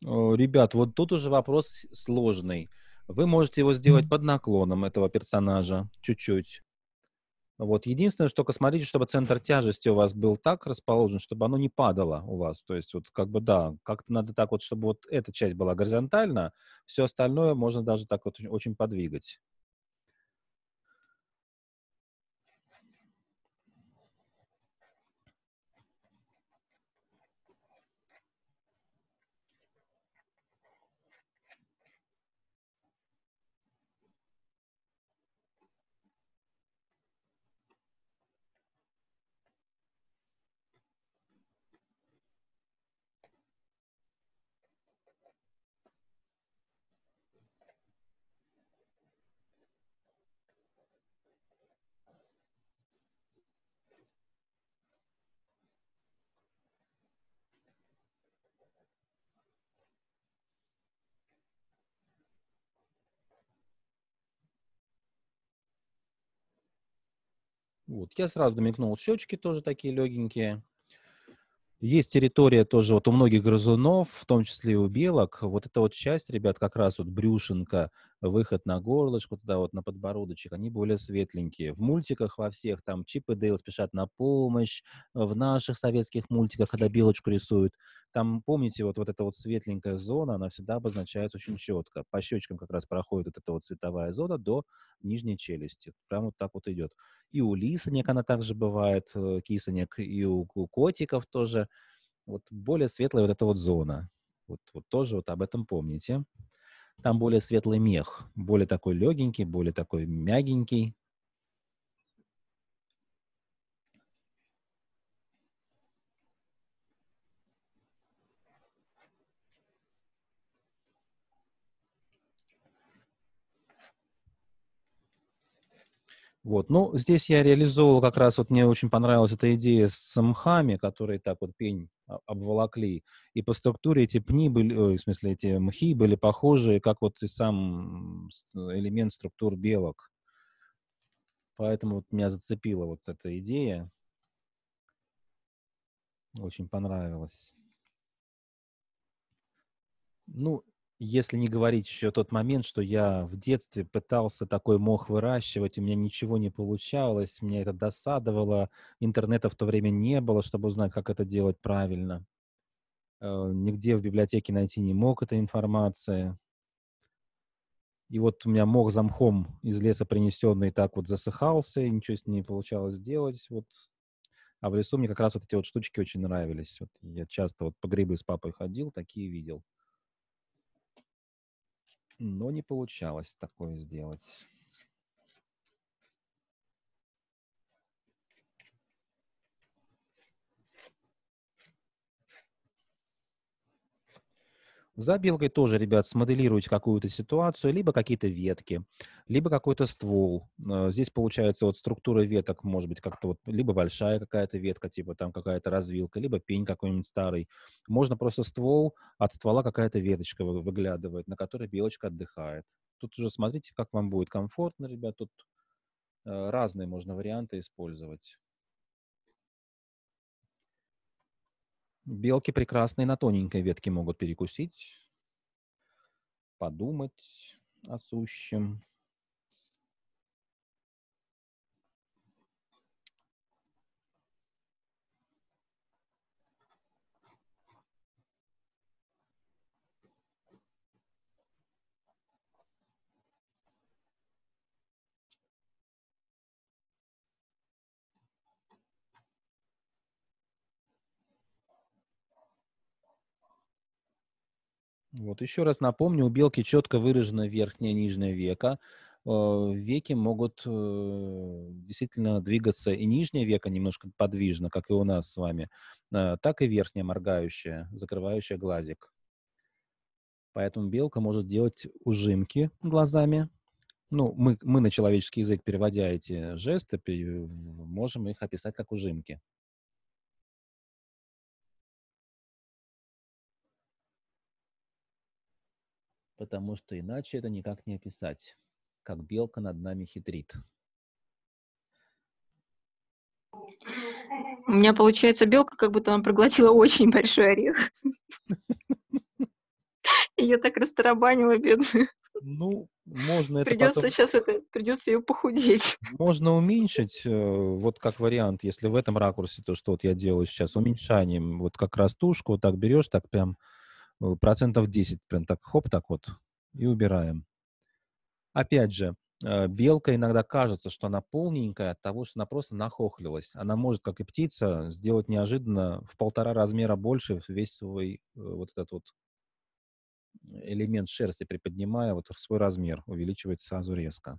ребят, вот тут уже вопрос сложный. Вы можете его сделать под наклоном этого персонажа чуть-чуть. Вот. Единственное, что только смотрите, чтобы центр тяжести у вас был так расположен, чтобы оно не падало у вас. То есть вот как бы да, как-то надо так вот, чтобы вот эта часть была горизонтально, все остальное можно даже так вот очень подвигать. Вот. Я сразу намекнул, щечки тоже такие легенькие. Есть территория тоже вот у многих грызунов, в том числе и у белок. Вот эта вот часть, ребят, как раз вот брюшенка, выход на горлышко, туда вот на подбородочек, они более светленькие. В мультиках во всех там Чип и Дейл спешат на помощь, э, в наших советских мультиках, когда белочку рисуют, там, помните, вот, вот эта вот светленькая зона, она всегда обозначается очень четко. По щечкам как раз проходит вот эта вот цветовая зона до нижней челюсти. Прям вот так вот идет. И у лисонек она также бывает, э, кисонек, и у, у котиков тоже. Вот более светлая вот эта вот зона. Вот, вот тоже вот об этом помните там более светлый мех, более такой легенький, более такой мягенький, Вот. Ну, здесь я реализовывал как раз, вот мне очень понравилась эта идея с мхами, которые так вот пень а, обволокли. И по структуре эти пни были, ой, в смысле, эти мхи были похожи, как вот и сам э, элемент структур белок. Поэтому вот меня зацепила вот эта идея. Очень понравилась. Ну, если не говорить еще тот момент, что я в детстве пытался такой мох выращивать, у меня ничего не получалось, меня это досадовало, интернета в то время не было, чтобы узнать, как это делать правильно. Э, нигде в библиотеке найти не мог этой информации. И вот у меня мох замхом из леса принесенный так вот засыхался, и ничего с ним не получалось сделать. Вот. А в лесу мне как раз вот эти вот штучки очень нравились. Вот я часто вот по грибы с папой ходил, такие видел но не получалось такое сделать. За белкой тоже, ребят, смоделируйте какую-то ситуацию, либо какие-то ветки, либо какой-то ствол. Э, здесь получается вот структура веток, может быть, как-то вот, либо большая какая-то ветка, типа там какая-то развилка, либо пень какой-нибудь старый. Можно просто ствол, от ствола какая-то веточка выглядывает, на которой белочка отдыхает. Тут уже смотрите, как вам будет комфортно, ребят, тут э, разные можно варианты использовать. Белки прекрасные на тоненькой ветке могут перекусить, подумать о сущем. Вот еще раз напомню, у белки четко выражено верхнее и нижнее веко. Э, веки могут э, действительно двигаться и нижнее веко немножко подвижно, как и у нас с вами, э, так и верхнее моргающее, закрывающее глазик. Поэтому белка может делать ужимки глазами. Ну, мы, мы на человеческий язык, переводя эти жесты, можем их описать как ужимки. потому что иначе это никак не описать, как белка над нами хитрит. У меня получается белка, как будто она проглотила очень большой орех. Ее так растарабанила, бедную. Ну, можно это Придется потом... сейчас это, придется ее похудеть. Можно уменьшить, э, вот как вариант, если в этом ракурсе, то, что вот я делаю сейчас, уменьшанием, вот как растушку, вот так берешь, так прям Э, процентов 10, прям так, хоп, так вот, и убираем. Опять же, э, белка иногда кажется, что она полненькая от того, что она просто нахохлилась. Она может, как и птица, сделать неожиданно в полтора размера больше весь свой э, вот этот вот элемент шерсти, приподнимая вот в свой размер, увеличивает сразу резко.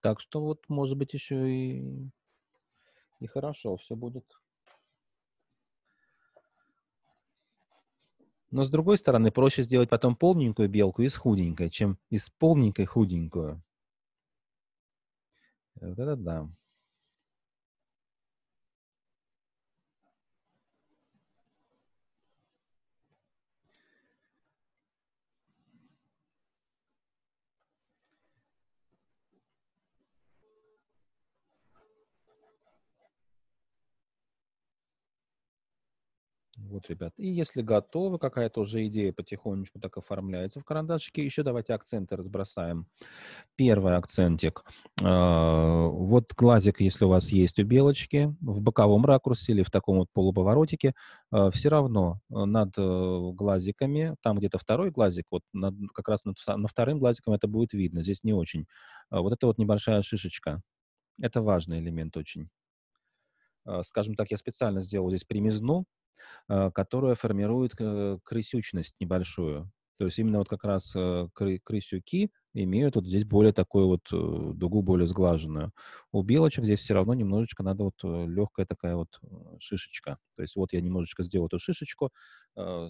Так что вот, может быть, еще и, и хорошо все будет. Но с другой стороны, проще сделать потом полненькую белку из худенькой, чем из полненькой худенькую. Вот это да. Вот, ребят. И если готовы, какая-то уже идея потихонечку так оформляется в карандашике, еще давайте акценты разбросаем. Первый акцентик. А, вот глазик, если у вас есть у белочки, в боковом ракурсе или в таком вот полуповоротике, а, все равно а, над э, глазиками, там где-то второй глазик, вот над, как раз над, на вторым глазиком это будет видно, здесь не очень. Вот это вот небольшая шишечка. Это важный элемент очень скажем так, я специально сделал здесь примизну, Э, которая формирует э, крысючность небольшую. То есть именно вот как раз э, крысюки, имеют вот здесь более такую вот э, дугу, более сглаженную. У белочек здесь все равно немножечко надо вот э, легкая такая вот э, шишечка. То есть вот я немножечко сделал эту шишечку,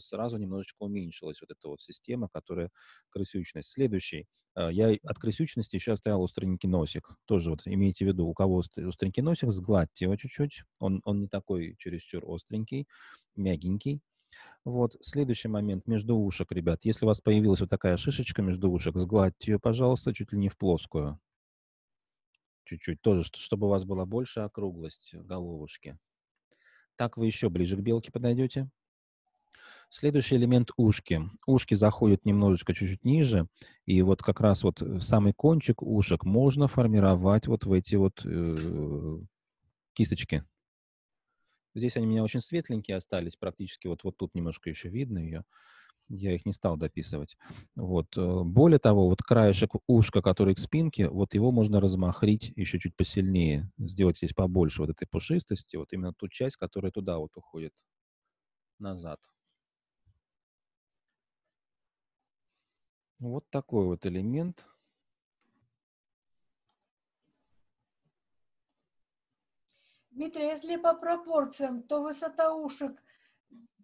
сразу немножечко уменьшилась вот эта вот система, которая крысючность. Следующий. Я от крысючности еще оставил остренький носик. Тоже вот имейте в виду, у кого остренький носик, сгладьте его чуть-чуть. Он, он не такой чересчур остренький, мягенький. Вот, следующий момент, между ушек, ребят. Если у вас появилась вот такая шишечка между ушек, сгладьте ее, пожалуйста, чуть ли не в плоскую. Чуть-чуть тоже, чтобы у вас была больше округлость э, головушки. Так вы еще ближе к белке подойдете. Следующий элемент ушки. Ушки заходят немножечко чуть-чуть ниже, и вот как раз вот э, самый кончик ушек можно формировать вот в эти вот э, кисточки. Здесь они у меня очень светленькие остались, практически вот, вот тут немножко еще видно ее. Я их не стал дописывать. Вот. Э, более того, вот краешек ушка, который к спинке, вот его можно размахрить еще чуть посильнее, сделать здесь побольше вот этой пушистости, вот именно ту часть, которая туда вот уходит назад. Вот такой вот элемент – Дмитрий, а если по пропорциям, то высота ушек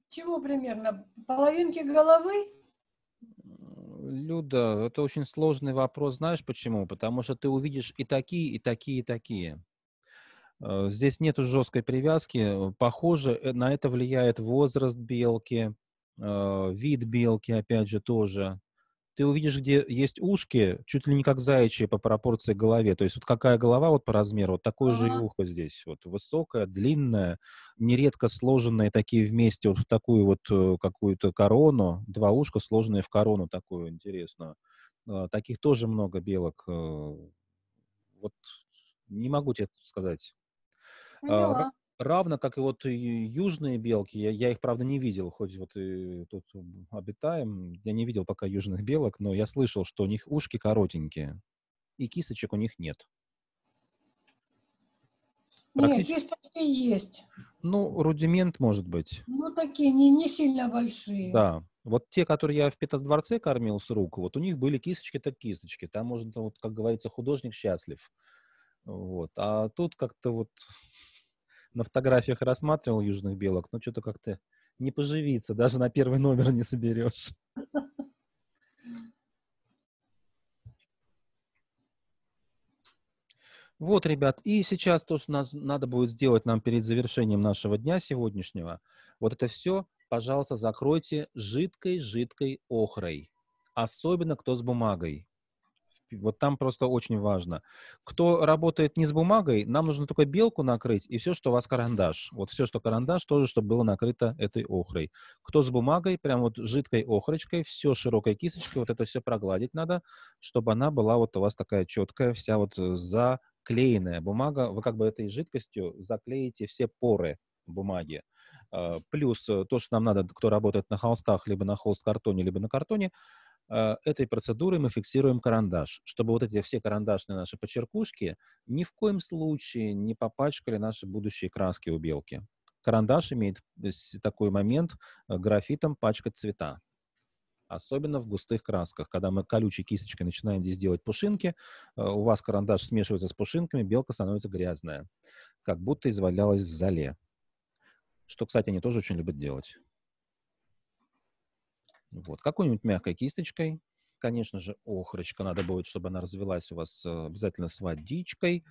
чего примерно? Половинки головы? Люда, это очень сложный вопрос. Знаешь почему? Потому что ты увидишь и такие, и такие, и такие. Э, здесь нет жесткой привязки. Похоже, э, на это влияет возраст белки, э, вид белки, опять же, тоже ты увидишь, где есть ушки, чуть ли не как заячьи по пропорции голове. То есть вот какая голова вот по размеру, вот такое ага. же и ухо здесь. Вот высокое, длинное, нередко сложенные такие вместе вот в такую вот э, какую-то корону. Два ушка сложенные в корону такую интересную. А, таких тоже много белок. Э. Вот не могу тебе сказать. А, Поняла. Равно как и вот южные белки, я, я их, правда, не видел, хоть вот и тут обитаем, я не видел пока южных белок, но я слышал, что у них ушки коротенькие, и кисточек у них нет. Практически... Нет, кисточки есть. Ну, рудимент, может быть. Ну, такие не, не сильно большие. Да. Вот те, которые я в Петродворце кормил с рук, вот у них были кисточки, так кисточки. Там, может вот, как говорится, художник счастлив. Вот. А тут как-то вот на фотографиях рассматривал южных белок, но что-то как-то не поживиться, даже на первый номер не соберешь. Вот, ребят, и сейчас то, что нас надо будет сделать нам перед завершением нашего дня сегодняшнего, вот это все, пожалуйста, закройте жидкой-жидкой охрой, особенно кто с бумагой. Вот там просто очень важно. Кто работает не с бумагой, нам нужно только белку накрыть и все, что у вас карандаш. Вот все, что карандаш, тоже, чтобы было накрыто этой охрой. Кто с бумагой, прям вот жидкой охрочкой, все широкой кисточкой, вот это все прогладить надо, чтобы она была вот у вас такая четкая, вся вот э, заклеенная бумага. Вы как бы этой жидкостью заклеите все поры бумаги. А, плюс э, то, что нам надо, кто работает на холстах, либо на холст-картоне, либо на картоне, Э, этой процедурой мы фиксируем карандаш, чтобы вот эти все карандашные наши почеркушки ни в коем случае не попачкали наши будущие краски у белки. Карандаш имеет э, такой момент э, графитом пачкать цвета. Особенно в густых красках. Когда мы колючей кисточкой начинаем здесь делать пушинки, у вас карандаш смешивается с пушинками, белка становится грязная. Как будто извалялась в зале. Что, кстати, они тоже очень любят делать. Вот. Какой-нибудь мягкой кисточкой, конечно же, охрочка надо будет, чтобы она развелась у вас э, обязательно с водичкой.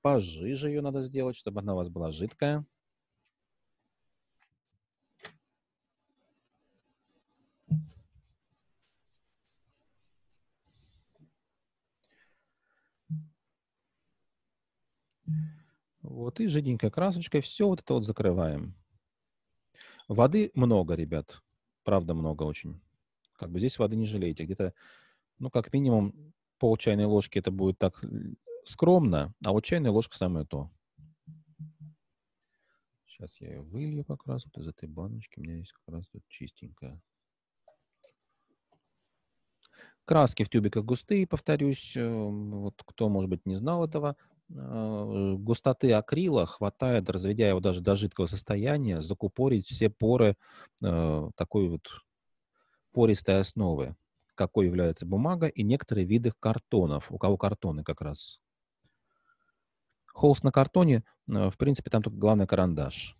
Пожиже ее надо сделать, чтобы она у вас была жидкая. Вот и жиденькой красочкой все вот это вот закрываем. Воды много, ребят правда много очень. Как бы здесь воды не жалеете. Где-то, ну, как минимум, пол чайной ложки это будет так скромно, а вот чайная ложка самое то. Сейчас я ее вылью как раз вот из этой баночки. У меня есть как раз тут чистенькая. Краски в тюбиках густые, повторюсь. Эм, вот кто, может быть, не знал этого, а, э, густоты акрила хватает, разведя его даже до жидкого состояния, закупорить все поры а, такой вот пористой основы, какой является бумага и некоторые виды картонов. У кого картоны как раз. Холст на картоне, а, в принципе, там только главный карандаш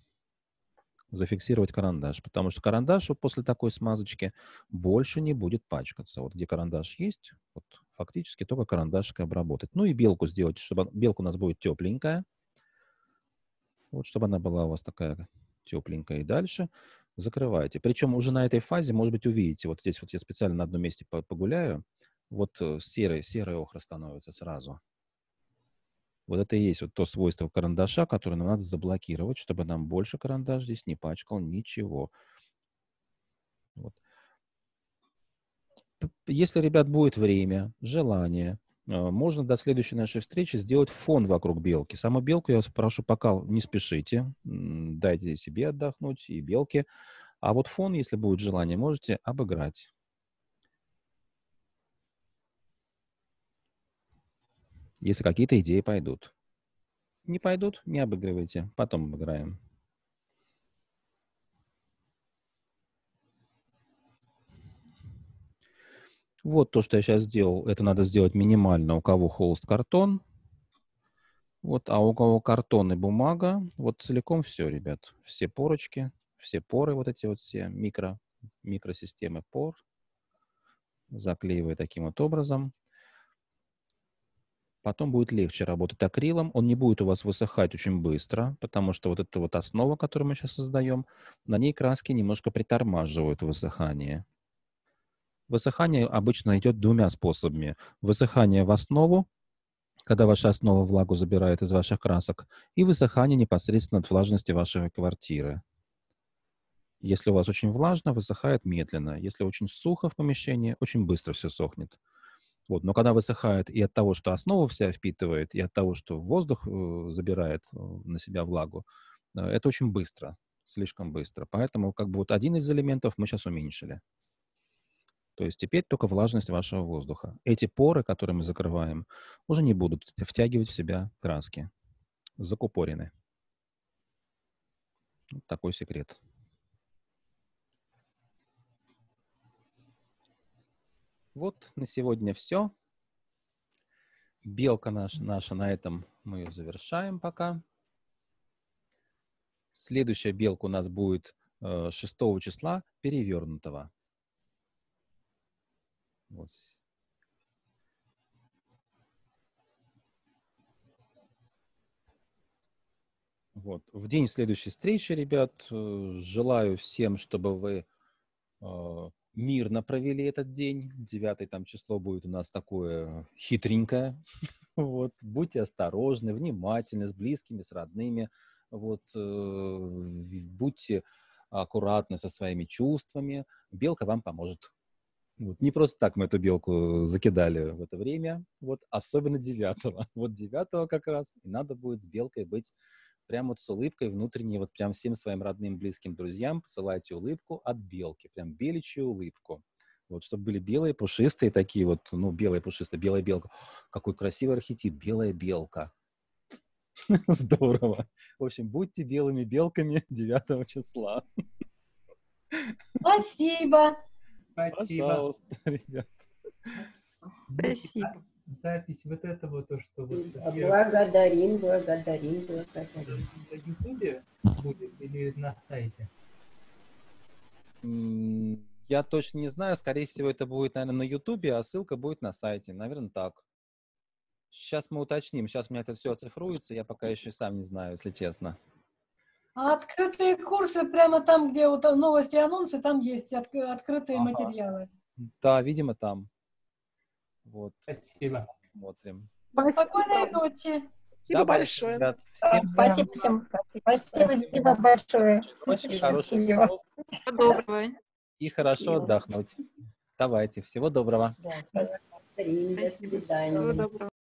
зафиксировать карандаш, потому что карандаш вот после такой смазочки больше не будет пачкаться. Вот где карандаш есть, вот фактически только карандашкой обработать. Ну и белку сделать, чтобы белка у нас будет тепленькая. Вот чтобы она была у вас такая тепленькая. И дальше закрываете. Причем уже на этой фазе, может быть, увидите, вот здесь вот я специально на одном месте погуляю, вот э, серый, серый охра становится сразу. Вот это и есть вот то свойство карандаша, которое нам надо заблокировать, чтобы нам больше карандаш здесь не пачкал ничего. Вот. Если, ребят, будет время, желание, а, можно до следующей нашей встречи сделать фон вокруг белки. Саму белку я вас прошу пока не спешите, дайте себе отдохнуть и белке. А вот фон, если будет желание, можете обыграть. если какие-то идеи пойдут. Не пойдут, не обыгрывайте, потом обыграем. Вот то, что я сейчас сделал, это надо сделать минимально, у кого холст картон. Вот, а у кого картон и бумага, вот целиком все, ребят. Все порочки, все поры, вот эти вот все микро, микросистемы пор заклеиваю таким вот образом. Потом будет легче работать акрилом, он не будет у вас высыхать очень быстро, потому что вот эта вот основа, которую мы сейчас создаем, на ней краски немножко притормаживают высыхание. Высыхание обычно идет двумя способами. Высыхание в основу, когда ваша основа влагу забирает из ваших красок, и высыхание непосредственно от влажности вашей квартиры. Если у вас очень влажно, высыхает медленно. Если очень сухо в помещении, очень быстро все сохнет. Вот. Но когда высыхает и от того, что основа вся впитывает, и от того, что воздух э, забирает э, на себя влагу, э, это очень быстро, слишком быстро. Поэтому как бы вот один из элементов мы сейчас уменьшили. То есть теперь только влажность вашего воздуха. Эти поры, которые мы закрываем, уже не будут втягивать в себя краски. Закупорены. Вот такой секрет. Вот на сегодня все. Белка наша, наша на этом мы ее завершаем пока. Следующая белка у нас будет 6 э, числа перевернутого. Вот. Вот. В день следующей встречи, ребят, э, желаю всем, чтобы вы э, мирно провели этот день. Девятое там число будет у нас такое хитренькое. Вот, будьте осторожны, внимательны с близкими, с родными. Вот, э, будьте аккуратны со своими чувствами. Белка вам поможет. Вот, не просто так мы эту белку закидали в это время, вот особенно девятого. Вот девятого как раз и надо будет с белкой быть прям вот с улыбкой внутренней, вот прям всем своим родным, близким, друзьям посылайте улыбку от белки, прям беличью улыбку. Вот, чтобы были белые, пушистые такие вот, ну, белые, пушистые, белая белка. Какой красивый архетип, белая белка. Здорово. В общем, будьте белыми белками 9 числа. Спасибо. Спасибо. Пожалуйста, ребят. Спасибо запись вот этого, то, что вот... А благодарим, благодарим, благодарим. На Ютубе будет или на сайте? Я точно не знаю. Скорее всего, это будет, наверное, на Ютубе, а ссылка будет на сайте. Наверное, так. Сейчас мы уточним. Сейчас у меня это все оцифруется. Я пока еще и сам не знаю, если честно. А открытые курсы прямо там, где вот новости и анонсы, там есть от, открытые ага. материалы. Да, видимо, там. Вот. Спасибо. Смотрим. Спокойной ночи. Спасибо да, большое. Ребят, всем спасибо да. всем. Спасибо, спасибо большое. Очень хороших слов. Доброго. И хорошо спасибо. отдохнуть. Давайте. Всего доброго. Да, до свидания. Всего доброго.